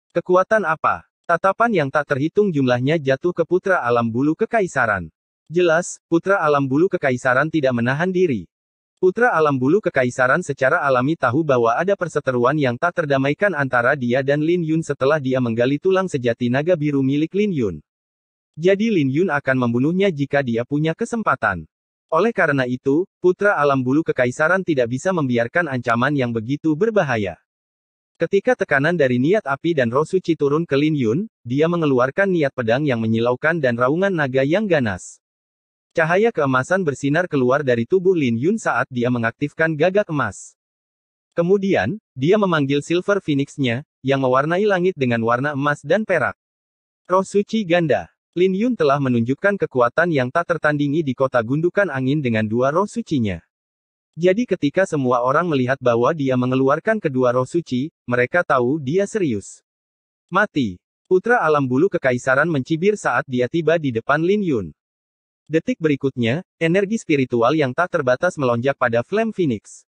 Kekuatan apa? Tatapan yang tak terhitung jumlahnya jatuh ke putra alam bulu kekaisaran. Jelas, putra alam bulu kekaisaran tidak menahan diri. Putra alam bulu kekaisaran secara alami tahu bahwa ada perseteruan yang tak terdamaikan antara dia dan Lin Yun setelah dia menggali tulang sejati naga biru milik Lin Yun. Jadi Lin Yun akan membunuhnya jika dia punya kesempatan. Oleh karena itu, putra alam bulu kekaisaran tidak bisa membiarkan ancaman yang begitu berbahaya. Ketika tekanan dari niat api dan suci turun ke Lin Yun, dia mengeluarkan niat pedang yang menyilaukan dan raungan naga yang ganas. Cahaya keemasan bersinar keluar dari tubuh Lin Yun saat dia mengaktifkan gagak emas. Kemudian, dia memanggil Silver Phoenix-nya, yang mewarnai langit dengan warna emas dan perak. Rosuchi Ganda Lin Yun telah menunjukkan kekuatan yang tak tertandingi di kota gundukan angin dengan dua roh sucinya. Jadi ketika semua orang melihat bahwa dia mengeluarkan kedua roh suci, mereka tahu dia serius. Mati. Putra alam bulu kekaisaran mencibir saat dia tiba di depan Lin Yun. Detik berikutnya, energi spiritual yang tak terbatas melonjak pada Flame Phoenix.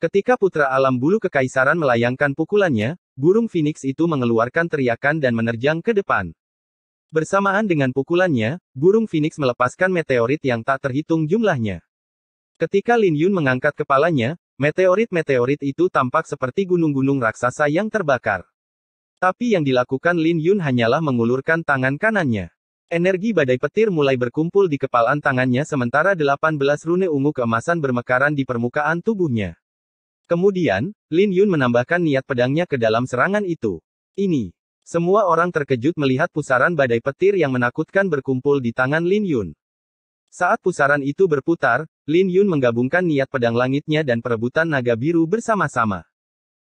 Ketika putra alam bulu kekaisaran melayangkan pukulannya, burung Phoenix itu mengeluarkan teriakan dan menerjang ke depan. Bersamaan dengan pukulannya, burung Phoenix melepaskan meteorit yang tak terhitung jumlahnya. Ketika Lin Yun mengangkat kepalanya, meteorit-meteorit itu tampak seperti gunung-gunung raksasa yang terbakar. Tapi yang dilakukan Lin Yun hanyalah mengulurkan tangan kanannya. Energi badai petir mulai berkumpul di kepalan tangannya sementara 18 rune ungu keemasan bermekaran di permukaan tubuhnya. Kemudian, Lin Yun menambahkan niat pedangnya ke dalam serangan itu. Ini semua orang terkejut melihat pusaran badai petir yang menakutkan berkumpul di tangan Lin Yun. Saat pusaran itu berputar, Lin Yun menggabungkan niat pedang langitnya dan perebutan naga biru bersama-sama.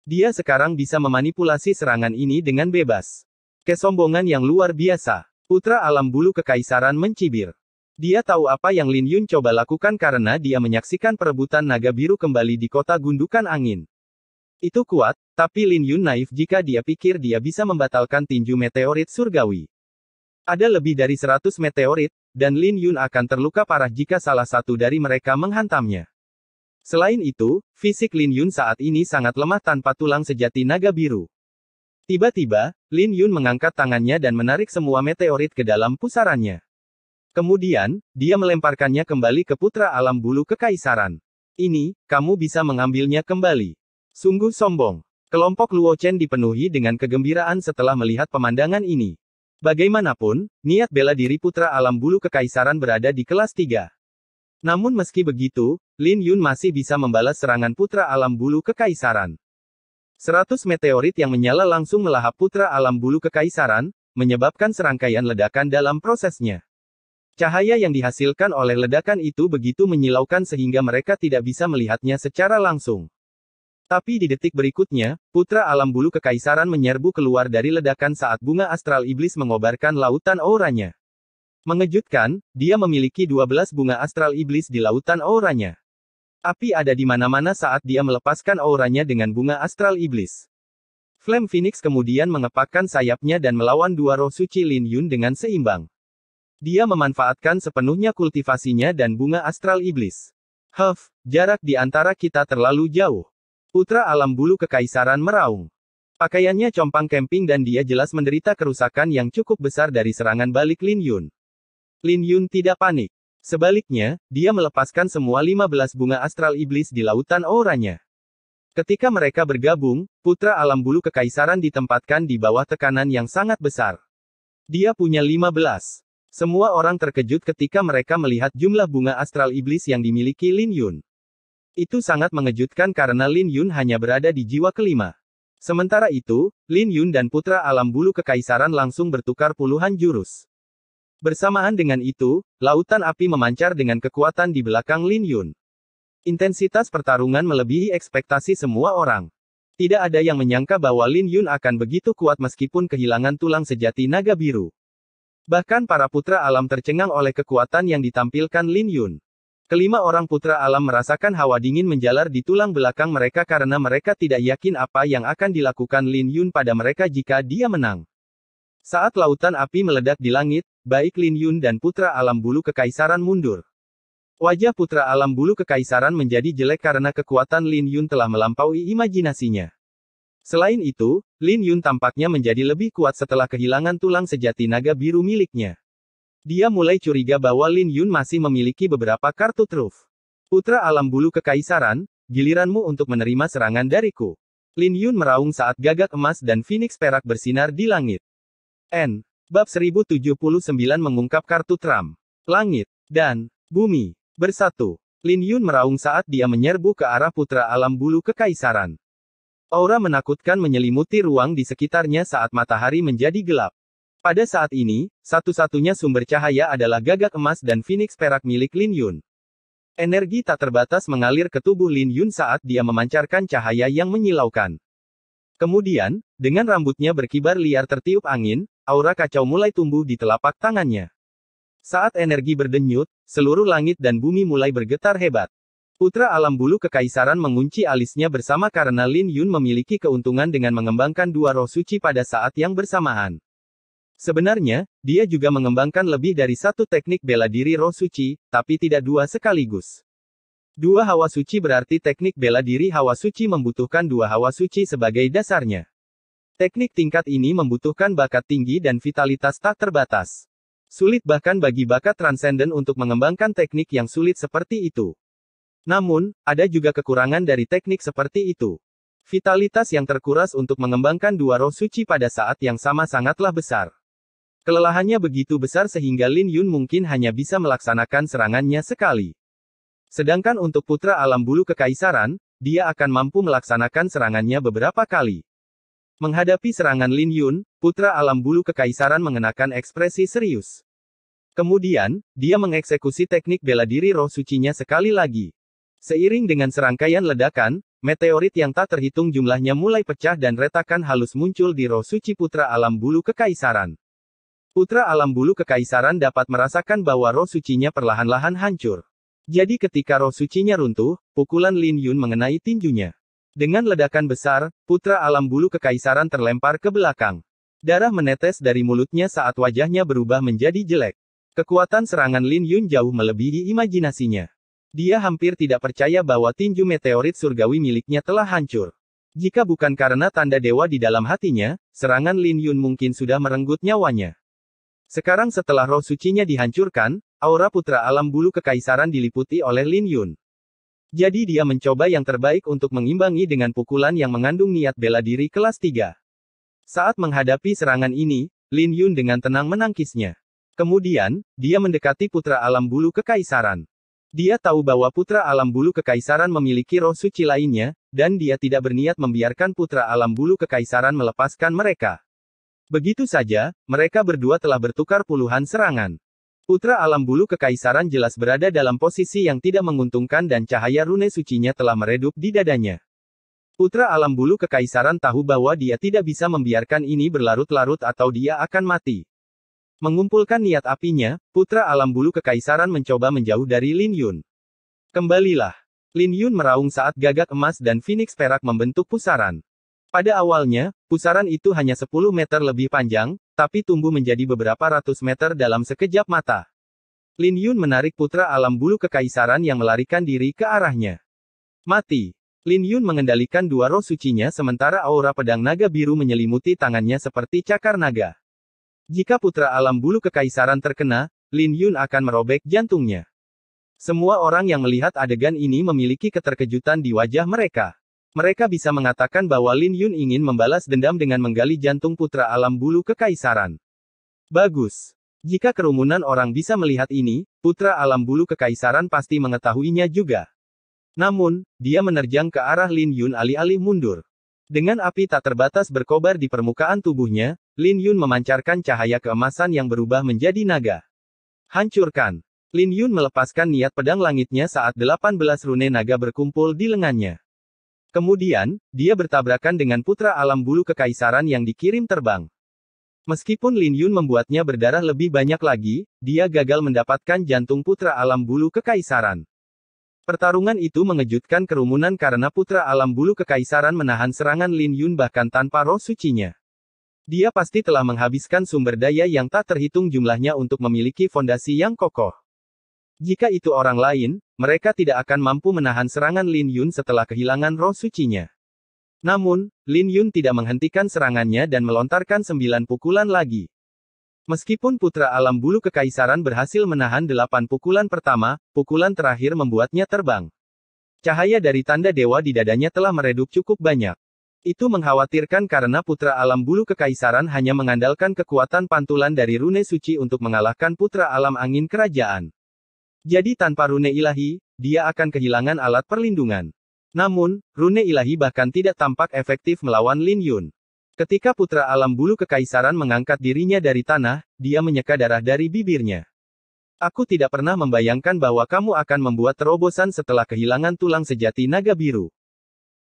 Dia sekarang bisa memanipulasi serangan ini dengan bebas. Kesombongan yang luar biasa. Putra alam bulu kekaisaran mencibir. Dia tahu apa yang Lin Yun coba lakukan karena dia menyaksikan perebutan naga biru kembali di kota gundukan angin. Itu kuat, tapi Lin Yun naif jika dia pikir dia bisa membatalkan tinju meteorit surgawi. Ada lebih dari 100 meteorit, dan Lin Yun akan terluka parah jika salah satu dari mereka menghantamnya. Selain itu, fisik Lin Yun saat ini sangat lemah tanpa tulang sejati naga biru. Tiba-tiba, Lin Yun mengangkat tangannya dan menarik semua meteorit ke dalam pusarannya. Kemudian, dia melemparkannya kembali ke putra alam bulu kekaisaran. Ini, kamu bisa mengambilnya kembali. Sungguh sombong. Kelompok Luo Chen dipenuhi dengan kegembiraan setelah melihat pemandangan ini. Bagaimanapun, niat bela diri putra alam bulu kekaisaran berada di kelas 3. Namun meski begitu, Lin Yun masih bisa membalas serangan putra alam bulu kekaisaran. 100 meteorit yang menyala langsung melahap putra alam bulu kekaisaran, menyebabkan serangkaian ledakan dalam prosesnya. Cahaya yang dihasilkan oleh ledakan itu begitu menyilaukan sehingga mereka tidak bisa melihatnya secara langsung. Tapi di detik berikutnya, putra alam bulu kekaisaran menyerbu keluar dari ledakan saat bunga astral iblis mengobarkan lautan auranya. Mengejutkan, dia memiliki 12 bunga astral iblis di lautan auranya. Api ada di mana-mana saat dia melepaskan auranya dengan bunga astral iblis. Flame Phoenix kemudian mengepakkan sayapnya dan melawan dua roh suci Lin Yun dengan seimbang. Dia memanfaatkan sepenuhnya kultivasinya dan bunga astral iblis. Huff, jarak di antara kita terlalu jauh. Putra alam bulu kekaisaran meraung. Pakaiannya compang camping dan dia jelas menderita kerusakan yang cukup besar dari serangan balik Lin Yun. Lin Yun tidak panik. Sebaliknya, dia melepaskan semua 15 bunga astral iblis di lautan auranya. Ketika mereka bergabung, putra alam bulu kekaisaran ditempatkan di bawah tekanan yang sangat besar. Dia punya 15. Semua orang terkejut ketika mereka melihat jumlah bunga astral iblis yang dimiliki Lin Yun. Itu sangat mengejutkan karena Lin Yun hanya berada di jiwa kelima. Sementara itu, Lin Yun dan putra alam bulu kekaisaran langsung bertukar puluhan jurus. Bersamaan dengan itu, lautan api memancar dengan kekuatan di belakang Lin Yun. Intensitas pertarungan melebihi ekspektasi semua orang. Tidak ada yang menyangka bahwa Lin Yun akan begitu kuat meskipun kehilangan tulang sejati naga biru. Bahkan para putra alam tercengang oleh kekuatan yang ditampilkan Lin Yun. Kelima orang putra alam merasakan hawa dingin menjalar di tulang belakang mereka karena mereka tidak yakin apa yang akan dilakukan Lin Yun pada mereka jika dia menang. Saat lautan api meledak di langit, baik Lin Yun dan putra alam bulu kekaisaran mundur. Wajah putra alam bulu kekaisaran menjadi jelek karena kekuatan Lin Yun telah melampaui imajinasinya. Selain itu, Lin Yun tampaknya menjadi lebih kuat setelah kehilangan tulang sejati naga biru miliknya. Dia mulai curiga bahwa Lin Yun masih memiliki beberapa kartu truf. Putra alam bulu kekaisaran, giliranmu untuk menerima serangan dariku. Lin Yun meraung saat gagak emas dan phoenix perak bersinar di langit. N. Bab 1079 mengungkap kartu tram. Langit. Dan. Bumi. Bersatu. Lin Yun meraung saat dia menyerbu ke arah putra alam bulu kekaisaran. Aura menakutkan menyelimuti ruang di sekitarnya saat matahari menjadi gelap. Pada saat ini, satu-satunya sumber cahaya adalah gagak emas dan phoenix perak milik Lin Yun. Energi tak terbatas mengalir ke tubuh Lin Yun saat dia memancarkan cahaya yang menyilaukan. Kemudian, dengan rambutnya berkibar liar tertiup angin, aura kacau mulai tumbuh di telapak tangannya. Saat energi berdenyut, seluruh langit dan bumi mulai bergetar hebat. Putra alam bulu kekaisaran mengunci alisnya bersama karena Lin Yun memiliki keuntungan dengan mengembangkan dua roh suci pada saat yang bersamaan. Sebenarnya, dia juga mengembangkan lebih dari satu teknik bela diri roh suci, tapi tidak dua sekaligus. Dua hawa suci berarti teknik bela diri hawa suci membutuhkan dua hawa suci sebagai dasarnya. Teknik tingkat ini membutuhkan bakat tinggi dan vitalitas tak terbatas. Sulit bahkan bagi bakat transenden untuk mengembangkan teknik yang sulit seperti itu. Namun, ada juga kekurangan dari teknik seperti itu. Vitalitas yang terkuras untuk mengembangkan dua roh suci pada saat yang sama sangatlah besar. Kelelahannya begitu besar sehingga Lin Yun mungkin hanya bisa melaksanakan serangannya sekali. Sedangkan untuk putra alam bulu kekaisaran, dia akan mampu melaksanakan serangannya beberapa kali. Menghadapi serangan Lin Yun, putra alam bulu kekaisaran mengenakan ekspresi serius. Kemudian, dia mengeksekusi teknik bela diri roh sucinya sekali lagi. Seiring dengan serangkaian ledakan, meteorit yang tak terhitung jumlahnya mulai pecah dan retakan halus muncul di roh suci putra alam bulu kekaisaran. Putra alam bulu kekaisaran dapat merasakan bahwa roh sucinya perlahan-lahan hancur. Jadi ketika roh sucinya runtuh, pukulan Lin Yun mengenai tinjunya. Dengan ledakan besar, putra alam bulu kekaisaran terlempar ke belakang. Darah menetes dari mulutnya saat wajahnya berubah menjadi jelek. Kekuatan serangan Lin Yun jauh melebihi imajinasinya. Dia hampir tidak percaya bahwa tinju meteorit surgawi miliknya telah hancur. Jika bukan karena tanda dewa di dalam hatinya, serangan Lin Yun mungkin sudah merenggut nyawanya. Sekarang setelah roh sucinya dihancurkan, aura putra alam bulu kekaisaran diliputi oleh Lin Yun. Jadi dia mencoba yang terbaik untuk mengimbangi dengan pukulan yang mengandung niat bela diri kelas 3. Saat menghadapi serangan ini, Lin Yun dengan tenang menangkisnya. Kemudian, dia mendekati putra alam bulu kekaisaran. Dia tahu bahwa putra alam bulu kekaisaran memiliki roh suci lainnya, dan dia tidak berniat membiarkan putra alam bulu kekaisaran melepaskan mereka. Begitu saja, mereka berdua telah bertukar puluhan serangan. Putra alam bulu kekaisaran jelas berada dalam posisi yang tidak menguntungkan dan cahaya rune sucinya telah meredup di dadanya. Putra alam bulu kekaisaran tahu bahwa dia tidak bisa membiarkan ini berlarut-larut atau dia akan mati. Mengumpulkan niat apinya, putra alam bulu kekaisaran mencoba menjauh dari Lin Yun. Kembalilah. Lin Yun meraung saat gagak emas dan Phoenix perak membentuk pusaran. Pada awalnya, pusaran itu hanya 10 meter lebih panjang, tapi tumbuh menjadi beberapa ratus meter dalam sekejap mata. Lin Yun menarik putra alam bulu kekaisaran yang melarikan diri ke arahnya. Mati. Lin Yun mengendalikan dua roh sucinya sementara aura pedang naga biru menyelimuti tangannya seperti cakar naga. Jika putra alam bulu kekaisaran terkena, Lin Yun akan merobek jantungnya. Semua orang yang melihat adegan ini memiliki keterkejutan di wajah mereka. Mereka bisa mengatakan bahwa Lin Yun ingin membalas dendam dengan menggali jantung putra alam bulu kekaisaran. Bagus. Jika kerumunan orang bisa melihat ini, putra alam bulu kekaisaran pasti mengetahuinya juga. Namun, dia menerjang ke arah Lin Yun alih-alih mundur. Dengan api tak terbatas berkobar di permukaan tubuhnya, Lin Yun memancarkan cahaya keemasan yang berubah menjadi naga. Hancurkan. Lin Yun melepaskan niat pedang langitnya saat 18 rune naga berkumpul di lengannya. Kemudian, dia bertabrakan dengan putra alam bulu kekaisaran yang dikirim terbang. Meskipun Lin Yun membuatnya berdarah lebih banyak lagi, dia gagal mendapatkan jantung putra alam bulu kekaisaran. Pertarungan itu mengejutkan kerumunan karena putra alam bulu kekaisaran menahan serangan Lin Yun bahkan tanpa roh sucinya. Dia pasti telah menghabiskan sumber daya yang tak terhitung jumlahnya untuk memiliki fondasi yang kokoh. Jika itu orang lain, mereka tidak akan mampu menahan serangan Lin Yun setelah kehilangan roh sucinya. Namun, Lin Yun tidak menghentikan serangannya dan melontarkan sembilan pukulan lagi. Meskipun putra alam bulu kekaisaran berhasil menahan delapan pukulan pertama, pukulan terakhir membuatnya terbang. Cahaya dari tanda dewa di dadanya telah meredup cukup banyak. Itu mengkhawatirkan karena putra alam bulu kekaisaran hanya mengandalkan kekuatan pantulan dari rune suci untuk mengalahkan putra alam angin kerajaan. Jadi tanpa rune ilahi, dia akan kehilangan alat perlindungan. Namun, rune ilahi bahkan tidak tampak efektif melawan Lin Yun. Ketika putra alam bulu kekaisaran mengangkat dirinya dari tanah, dia menyeka darah dari bibirnya. Aku tidak pernah membayangkan bahwa kamu akan membuat terobosan setelah kehilangan tulang sejati naga biru.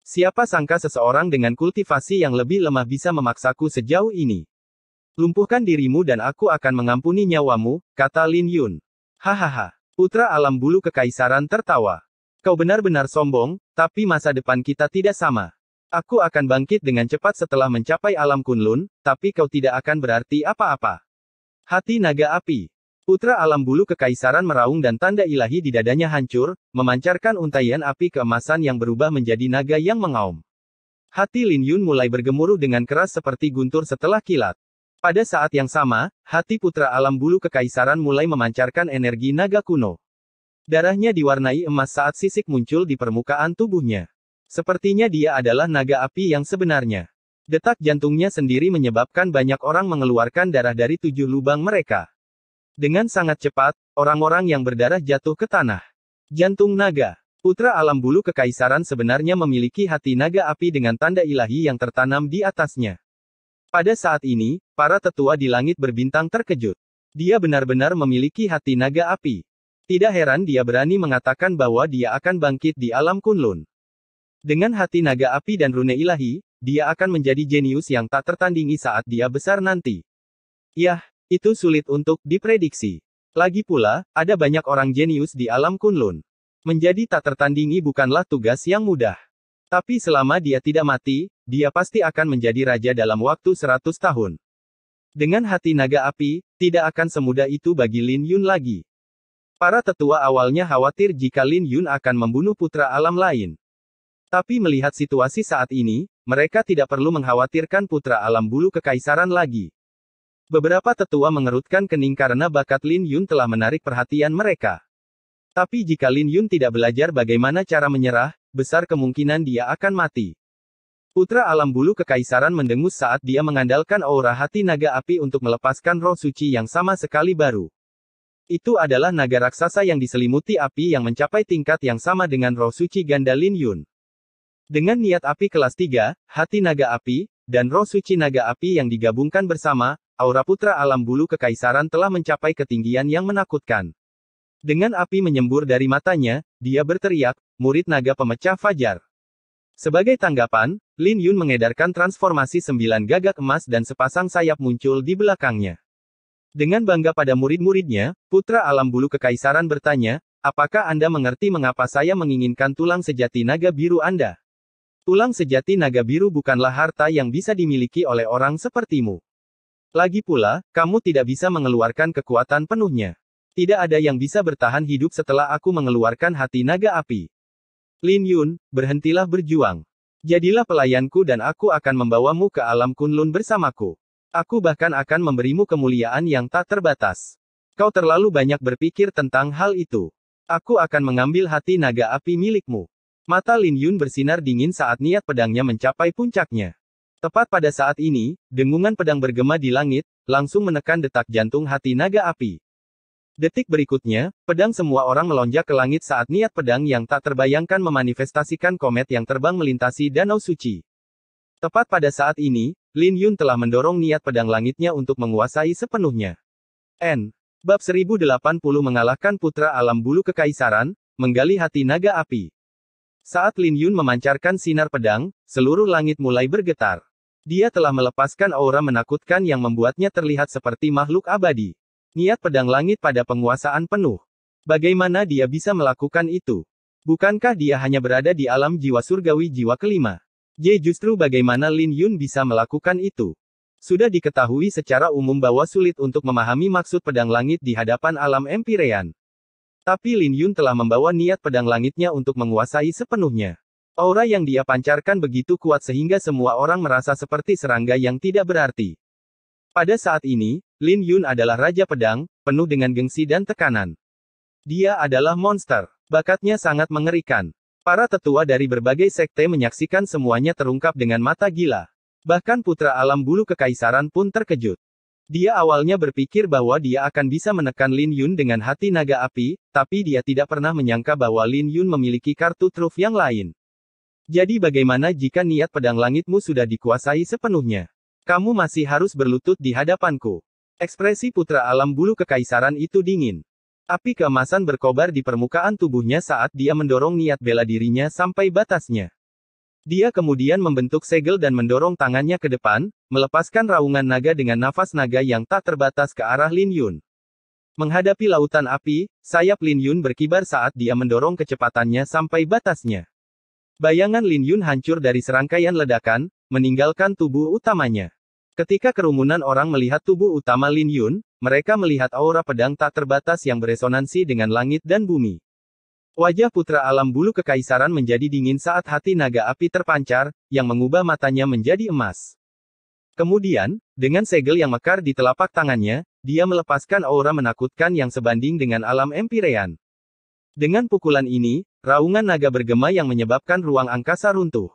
Siapa sangka seseorang dengan kultivasi yang lebih lemah bisa memaksaku sejauh ini. Lumpuhkan dirimu dan aku akan mengampuni nyawamu, kata Lin Yun. Hahaha. Putra alam bulu kekaisaran tertawa. Kau benar-benar sombong, tapi masa depan kita tidak sama. Aku akan bangkit dengan cepat setelah mencapai alam kunlun, tapi kau tidak akan berarti apa-apa. Hati naga api. Putra alam bulu kekaisaran meraung dan tanda ilahi di dadanya hancur, memancarkan untayan api keemasan yang berubah menjadi naga yang mengaum. Hati Lin Yun mulai bergemuruh dengan keras seperti guntur setelah kilat. Pada saat yang sama, hati putra alam bulu kekaisaran mulai memancarkan energi naga kuno. Darahnya diwarnai emas saat sisik muncul di permukaan tubuhnya. Sepertinya dia adalah naga api yang sebenarnya. Detak jantungnya sendiri menyebabkan banyak orang mengeluarkan darah dari tujuh lubang mereka. Dengan sangat cepat, orang-orang yang berdarah jatuh ke tanah. Jantung naga. Putra alam bulu kekaisaran sebenarnya memiliki hati naga api dengan tanda ilahi yang tertanam di atasnya. Pada saat ini, para tetua di langit berbintang terkejut. Dia benar-benar memiliki hati naga api. Tidak heran dia berani mengatakan bahwa dia akan bangkit di alam kunlun. Dengan hati naga api dan rune ilahi, dia akan menjadi jenius yang tak tertandingi saat dia besar nanti. Yah, itu sulit untuk diprediksi. Lagi pula, ada banyak orang jenius di alam kunlun. Menjadi tak tertandingi bukanlah tugas yang mudah. Tapi selama dia tidak mati, dia pasti akan menjadi raja dalam waktu 100 tahun. Dengan hati naga api, tidak akan semudah itu bagi Lin Yun lagi. Para tetua awalnya khawatir jika Lin Yun akan membunuh putra alam lain. Tapi melihat situasi saat ini, mereka tidak perlu mengkhawatirkan putra alam bulu kekaisaran lagi. Beberapa tetua mengerutkan kening karena bakat Lin Yun telah menarik perhatian mereka. Tapi jika Lin Yun tidak belajar bagaimana cara menyerah, besar kemungkinan dia akan mati. Putra alam bulu kekaisaran mendengus saat dia mengandalkan aura hati naga api untuk melepaskan roh suci yang sama sekali baru. Itu adalah naga raksasa yang diselimuti api yang mencapai tingkat yang sama dengan roh suci ganda Lin Yun. Dengan niat api kelas 3, hati naga api, dan roh suci naga api yang digabungkan bersama, aura putra alam bulu kekaisaran telah mencapai ketinggian yang menakutkan. Dengan api menyembur dari matanya, dia berteriak, murid naga pemecah fajar. Sebagai tanggapan, Lin Yun mengedarkan transformasi sembilan gagak emas dan sepasang sayap muncul di belakangnya. Dengan bangga pada murid-muridnya, putra alam bulu kekaisaran bertanya, apakah Anda mengerti mengapa saya menginginkan tulang sejati naga biru Anda? Tulang sejati naga biru bukanlah harta yang bisa dimiliki oleh orang sepertimu. Lagi pula, kamu tidak bisa mengeluarkan kekuatan penuhnya. Tidak ada yang bisa bertahan hidup setelah aku mengeluarkan hati naga api. Lin Yun, berhentilah berjuang. Jadilah pelayanku dan aku akan membawamu ke alam Kunlun bersamaku. Aku bahkan akan memberimu kemuliaan yang tak terbatas. Kau terlalu banyak berpikir tentang hal itu. Aku akan mengambil hati naga api milikmu. Mata Lin Yun bersinar dingin saat niat pedangnya mencapai puncaknya. Tepat pada saat ini, dengungan pedang bergema di langit, langsung menekan detak jantung hati naga api. Detik berikutnya, pedang semua orang melonjak ke langit saat niat pedang yang tak terbayangkan memanifestasikan komet yang terbang melintasi Danau Suci. Tepat pada saat ini, Lin Yun telah mendorong niat pedang langitnya untuk menguasai sepenuhnya. N. Bab 1080 mengalahkan putra alam bulu kekaisaran, menggali hati naga api. Saat Lin Yun memancarkan sinar pedang, seluruh langit mulai bergetar. Dia telah melepaskan aura menakutkan yang membuatnya terlihat seperti makhluk abadi. Niat pedang langit pada penguasaan penuh. Bagaimana dia bisa melakukan itu? Bukankah dia hanya berada di alam jiwa surgawi jiwa kelima? J justru bagaimana Lin Yun bisa melakukan itu. Sudah diketahui secara umum bahwa sulit untuk memahami maksud pedang langit di hadapan alam Empyrean. Tapi Lin Yun telah membawa niat pedang langitnya untuk menguasai sepenuhnya. Aura yang dia pancarkan begitu kuat sehingga semua orang merasa seperti serangga yang tidak berarti. Pada saat ini, Lin Yun adalah Raja Pedang, penuh dengan gengsi dan tekanan. Dia adalah monster. Bakatnya sangat mengerikan. Para tetua dari berbagai sekte menyaksikan semuanya terungkap dengan mata gila. Bahkan putra alam bulu kekaisaran pun terkejut. Dia awalnya berpikir bahwa dia akan bisa menekan Lin Yun dengan hati naga api, tapi dia tidak pernah menyangka bahwa Lin Yun memiliki kartu truf yang lain. Jadi bagaimana jika niat pedang langitmu sudah dikuasai sepenuhnya? Kamu masih harus berlutut di hadapanku. Ekspresi putra alam bulu kekaisaran itu dingin. Api keemasan berkobar di permukaan tubuhnya saat dia mendorong niat bela dirinya sampai batasnya. Dia kemudian membentuk segel dan mendorong tangannya ke depan, melepaskan raungan naga dengan nafas naga yang tak terbatas ke arah Lin Yun. Menghadapi lautan api, sayap Lin Yun berkibar saat dia mendorong kecepatannya sampai batasnya. Bayangan Lin Yun hancur dari serangkaian ledakan, meninggalkan tubuh utamanya. Ketika kerumunan orang melihat tubuh utama Lin Yun, mereka melihat aura pedang tak terbatas yang beresonansi dengan langit dan bumi. Wajah putra alam bulu kekaisaran menjadi dingin saat hati naga api terpancar, yang mengubah matanya menjadi emas. Kemudian, dengan segel yang mekar di telapak tangannya, dia melepaskan aura menakutkan yang sebanding dengan alam empirean. Dengan pukulan ini, raungan naga bergema yang menyebabkan ruang angkasa runtuh.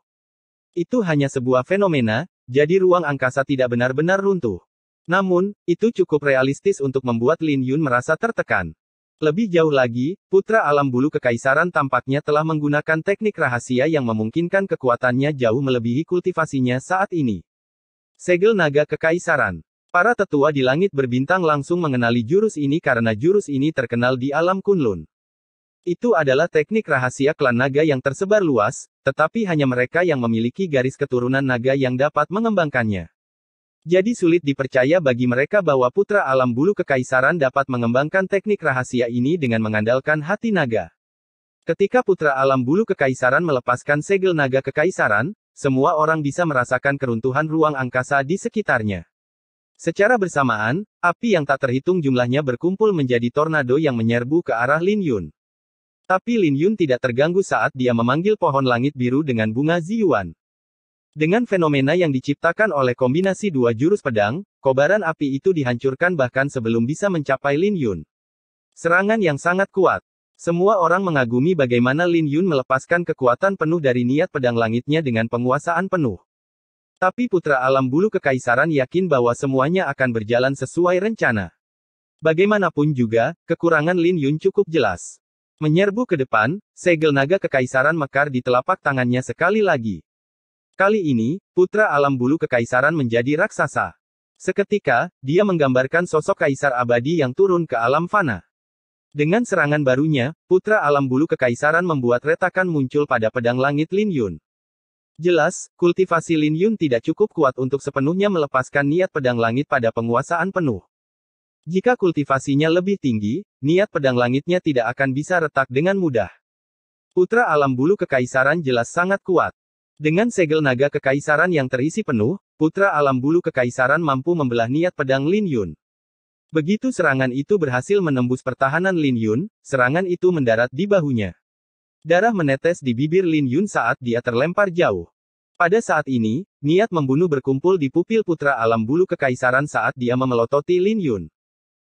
Itu hanya sebuah fenomena, jadi ruang angkasa tidak benar-benar runtuh. Namun, itu cukup realistis untuk membuat Lin Yun merasa tertekan. Lebih jauh lagi, putra alam bulu kekaisaran tampaknya telah menggunakan teknik rahasia yang memungkinkan kekuatannya jauh melebihi kultivasinya saat ini. Segel naga kekaisaran. Para tetua di langit berbintang langsung mengenali jurus ini karena jurus ini terkenal di alam Kunlun. Itu adalah teknik rahasia klan naga yang tersebar luas, tetapi hanya mereka yang memiliki garis keturunan naga yang dapat mengembangkannya. Jadi sulit dipercaya bagi mereka bahwa putra alam bulu kekaisaran dapat mengembangkan teknik rahasia ini dengan mengandalkan hati naga. Ketika putra alam bulu kekaisaran melepaskan segel naga kekaisaran, semua orang bisa merasakan keruntuhan ruang angkasa di sekitarnya. Secara bersamaan, api yang tak terhitung jumlahnya berkumpul menjadi tornado yang menyerbu ke arah Lin Yun. Tapi Lin Yun tidak terganggu saat dia memanggil pohon langit biru dengan bunga Ziyuan. Dengan fenomena yang diciptakan oleh kombinasi dua jurus pedang, kobaran api itu dihancurkan bahkan sebelum bisa mencapai Lin Yun. Serangan yang sangat kuat. Semua orang mengagumi bagaimana Lin Yun melepaskan kekuatan penuh dari niat pedang langitnya dengan penguasaan penuh. Tapi putra alam bulu kekaisaran yakin bahwa semuanya akan berjalan sesuai rencana. Bagaimanapun juga, kekurangan Lin Yun cukup jelas. Menyerbu ke depan, segel naga kekaisaran mekar di telapak tangannya sekali lagi. Kali ini, putra alam bulu kekaisaran menjadi raksasa. Seketika, dia menggambarkan sosok kaisar abadi yang turun ke alam fana. Dengan serangan barunya, putra alam bulu kekaisaran membuat retakan muncul pada pedang langit Lin Yun. Jelas, kultivasi Lin Yun tidak cukup kuat untuk sepenuhnya melepaskan niat pedang langit pada penguasaan penuh. Jika kultivasinya lebih tinggi, niat pedang langitnya tidak akan bisa retak dengan mudah. Putra alam bulu kekaisaran jelas sangat kuat. Dengan segel naga kekaisaran yang terisi penuh, putra alam bulu kekaisaran mampu membelah niat pedang Lin Yun. Begitu serangan itu berhasil menembus pertahanan Lin Yun, serangan itu mendarat di bahunya. Darah menetes di bibir Lin Yun saat dia terlempar jauh. Pada saat ini, niat membunuh berkumpul di pupil putra alam bulu kekaisaran saat dia memelototi Lin Yun.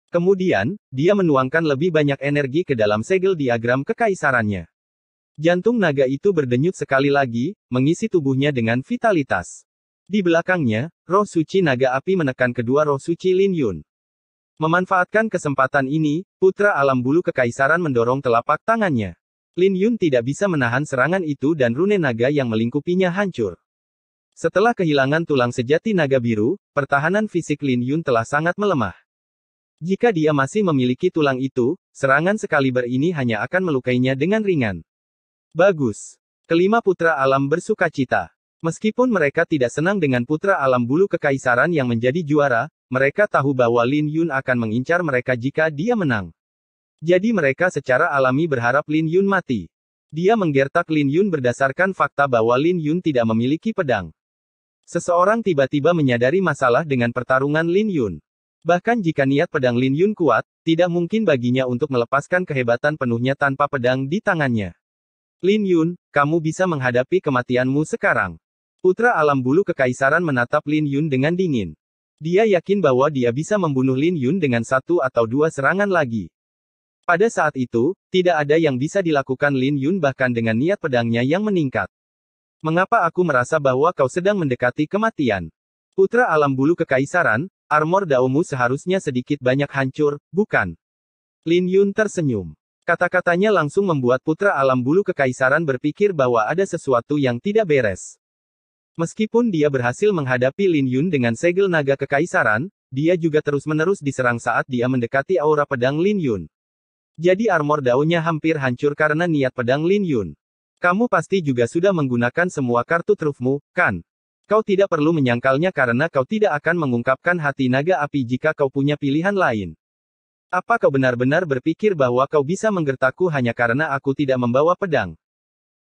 Kemudian, dia menuangkan lebih banyak energi ke dalam segel diagram kekaisarannya. Jantung naga itu berdenyut sekali lagi, mengisi tubuhnya dengan vitalitas. Di belakangnya, roh suci naga api menekan kedua roh suci Lin Yun. Memanfaatkan kesempatan ini, putra alam bulu kekaisaran mendorong telapak tangannya. Lin Yun tidak bisa menahan serangan itu dan rune naga yang melingkupinya hancur. Setelah kehilangan tulang sejati naga biru, pertahanan fisik Lin Yun telah sangat melemah. Jika dia masih memiliki tulang itu, serangan sekaliber ini hanya akan melukainya dengan ringan. Bagus. Kelima putra alam bersuka cita. Meskipun mereka tidak senang dengan putra alam bulu kekaisaran yang menjadi juara, mereka tahu bahwa Lin Yun akan mengincar mereka jika dia menang. Jadi mereka secara alami berharap Lin Yun mati. Dia menggertak Lin Yun berdasarkan fakta bahwa Lin Yun tidak memiliki pedang. Seseorang tiba-tiba menyadari masalah dengan pertarungan Lin Yun. Bahkan jika niat pedang Lin Yun kuat, tidak mungkin baginya untuk melepaskan kehebatan penuhnya tanpa pedang di tangannya. Lin Yun, kamu bisa menghadapi kematianmu sekarang. Putra alam bulu kekaisaran menatap Lin Yun dengan dingin. Dia yakin bahwa dia bisa membunuh Lin Yun dengan satu atau dua serangan lagi. Pada saat itu, tidak ada yang bisa dilakukan Lin Yun bahkan dengan niat pedangnya yang meningkat. Mengapa aku merasa bahwa kau sedang mendekati kematian? Putra alam bulu kekaisaran, Armor Daumu seharusnya sedikit banyak hancur, bukan? Lin Yun tersenyum. Kata-katanya langsung membuat putra alam bulu kekaisaran berpikir bahwa ada sesuatu yang tidak beres. Meskipun dia berhasil menghadapi Lin Yun dengan segel naga kekaisaran, dia juga terus-menerus diserang saat dia mendekati aura pedang Lin Yun. Jadi armor daunnya hampir hancur karena niat pedang Lin Yun. Kamu pasti juga sudah menggunakan semua kartu trufmu, kan? Kau tidak perlu menyangkalnya karena kau tidak akan mengungkapkan hati naga api jika kau punya pilihan lain. Apa kau benar-benar berpikir bahwa kau bisa menggertakku hanya karena aku tidak membawa pedang?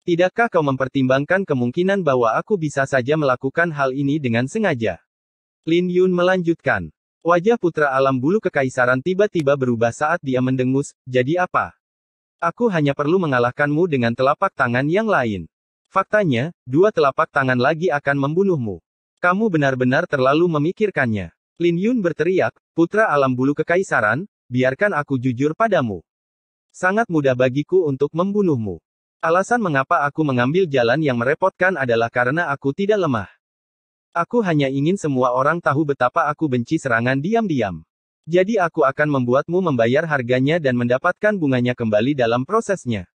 Tidakkah kau mempertimbangkan kemungkinan bahwa aku bisa saja melakukan hal ini dengan sengaja? Lin Yun melanjutkan. Wajah putra alam bulu kekaisaran tiba-tiba berubah saat dia mendengus, jadi apa? Aku hanya perlu mengalahkanmu dengan telapak tangan yang lain. Faktanya, dua telapak tangan lagi akan membunuhmu. Kamu benar-benar terlalu memikirkannya. Lin Yun berteriak, putra alam bulu kekaisaran, biarkan aku jujur padamu. Sangat mudah bagiku untuk membunuhmu. Alasan mengapa aku mengambil jalan yang merepotkan adalah karena aku tidak lemah. Aku hanya ingin semua orang tahu betapa aku benci serangan diam-diam. Jadi aku akan membuatmu membayar harganya dan mendapatkan bunganya kembali dalam prosesnya.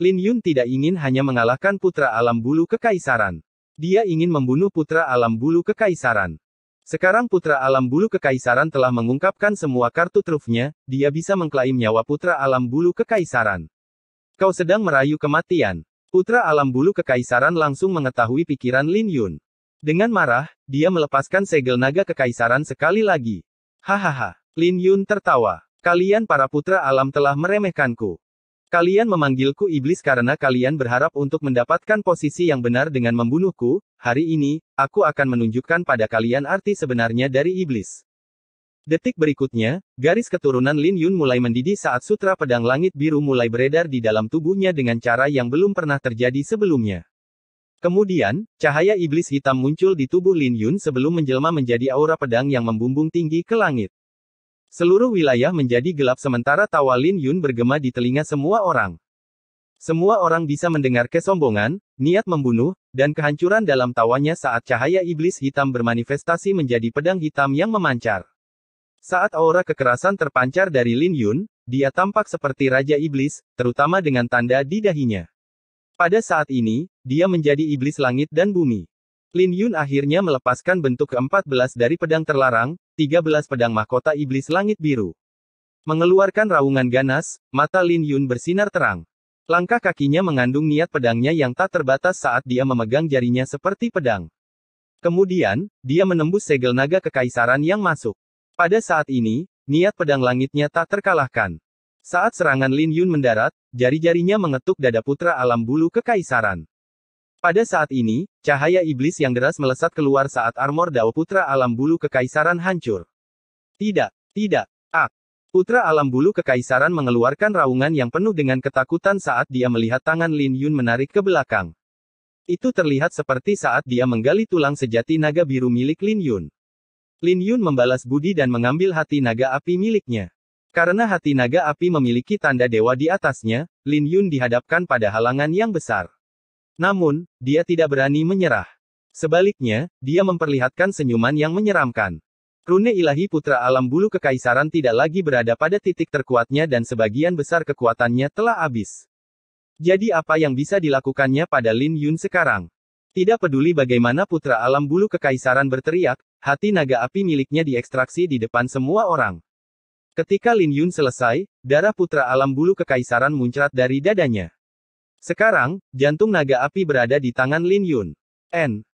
Lin Yun tidak ingin hanya mengalahkan putra alam bulu kekaisaran. Dia ingin membunuh putra alam bulu kekaisaran. Sekarang putra alam bulu kekaisaran telah mengungkapkan semua kartu trufnya, dia bisa mengklaim nyawa putra alam bulu kekaisaran. Kau sedang merayu kematian. Putra alam bulu kekaisaran langsung mengetahui pikiran Lin Yun. Dengan marah, dia melepaskan segel naga kekaisaran sekali lagi. Hahaha, Lin Yun tertawa. Kalian para putra alam telah meremehkanku. Kalian memanggilku iblis karena kalian berharap untuk mendapatkan posisi yang benar dengan membunuhku. Hari ini, aku akan menunjukkan pada kalian arti sebenarnya dari iblis. Detik berikutnya, garis keturunan Lin Yun mulai mendidih saat sutra pedang langit biru mulai beredar di dalam tubuhnya dengan cara yang belum pernah terjadi sebelumnya. Kemudian, cahaya iblis hitam muncul di tubuh Lin Yun sebelum menjelma menjadi aura pedang yang membumbung tinggi ke langit. Seluruh wilayah menjadi gelap sementara tawa Lin Yun bergema di telinga semua orang. Semua orang bisa mendengar kesombongan, niat membunuh, dan kehancuran dalam tawanya saat cahaya iblis hitam bermanifestasi menjadi pedang hitam yang memancar. Saat aura kekerasan terpancar dari Lin Yun, dia tampak seperti Raja Iblis, terutama dengan tanda di dahinya. Pada saat ini, dia menjadi iblis langit dan bumi. Lin Yun akhirnya melepaskan bentuk ke-14 dari pedang terlarang, 13 pedang mahkota iblis langit biru. Mengeluarkan raungan ganas, mata Lin Yun bersinar terang. Langkah kakinya mengandung niat pedangnya yang tak terbatas saat dia memegang jarinya seperti pedang. Kemudian, dia menembus segel naga kekaisaran yang masuk. Pada saat ini, niat pedang langitnya tak terkalahkan. Saat serangan Lin Yun mendarat, jari-jarinya mengetuk dada putra alam bulu kekaisaran. Pada saat ini, cahaya iblis yang deras melesat keluar saat armor Dao Putra Alam Bulu Kekaisaran hancur. Tidak, tidak, ah. Putra Alam Bulu Kekaisaran mengeluarkan raungan yang penuh dengan ketakutan saat dia melihat tangan Lin Yun menarik ke belakang. Itu terlihat seperti saat dia menggali tulang sejati naga biru milik Lin Yun. Lin Yun membalas budi dan mengambil hati naga api miliknya. Karena hati naga api memiliki tanda dewa di atasnya, Lin Yun dihadapkan pada halangan yang besar. Namun, dia tidak berani menyerah. Sebaliknya, dia memperlihatkan senyuman yang menyeramkan. Rune ilahi putra alam bulu kekaisaran tidak lagi berada pada titik terkuatnya dan sebagian besar kekuatannya telah habis. Jadi apa yang bisa dilakukannya pada Lin Yun sekarang? Tidak peduli bagaimana putra alam bulu kekaisaran berteriak, hati naga api miliknya diekstraksi di depan semua orang. Ketika Lin Yun selesai, darah putra alam bulu kekaisaran muncrat dari dadanya. Sekarang, jantung naga api berada di tangan Lin Yun. N.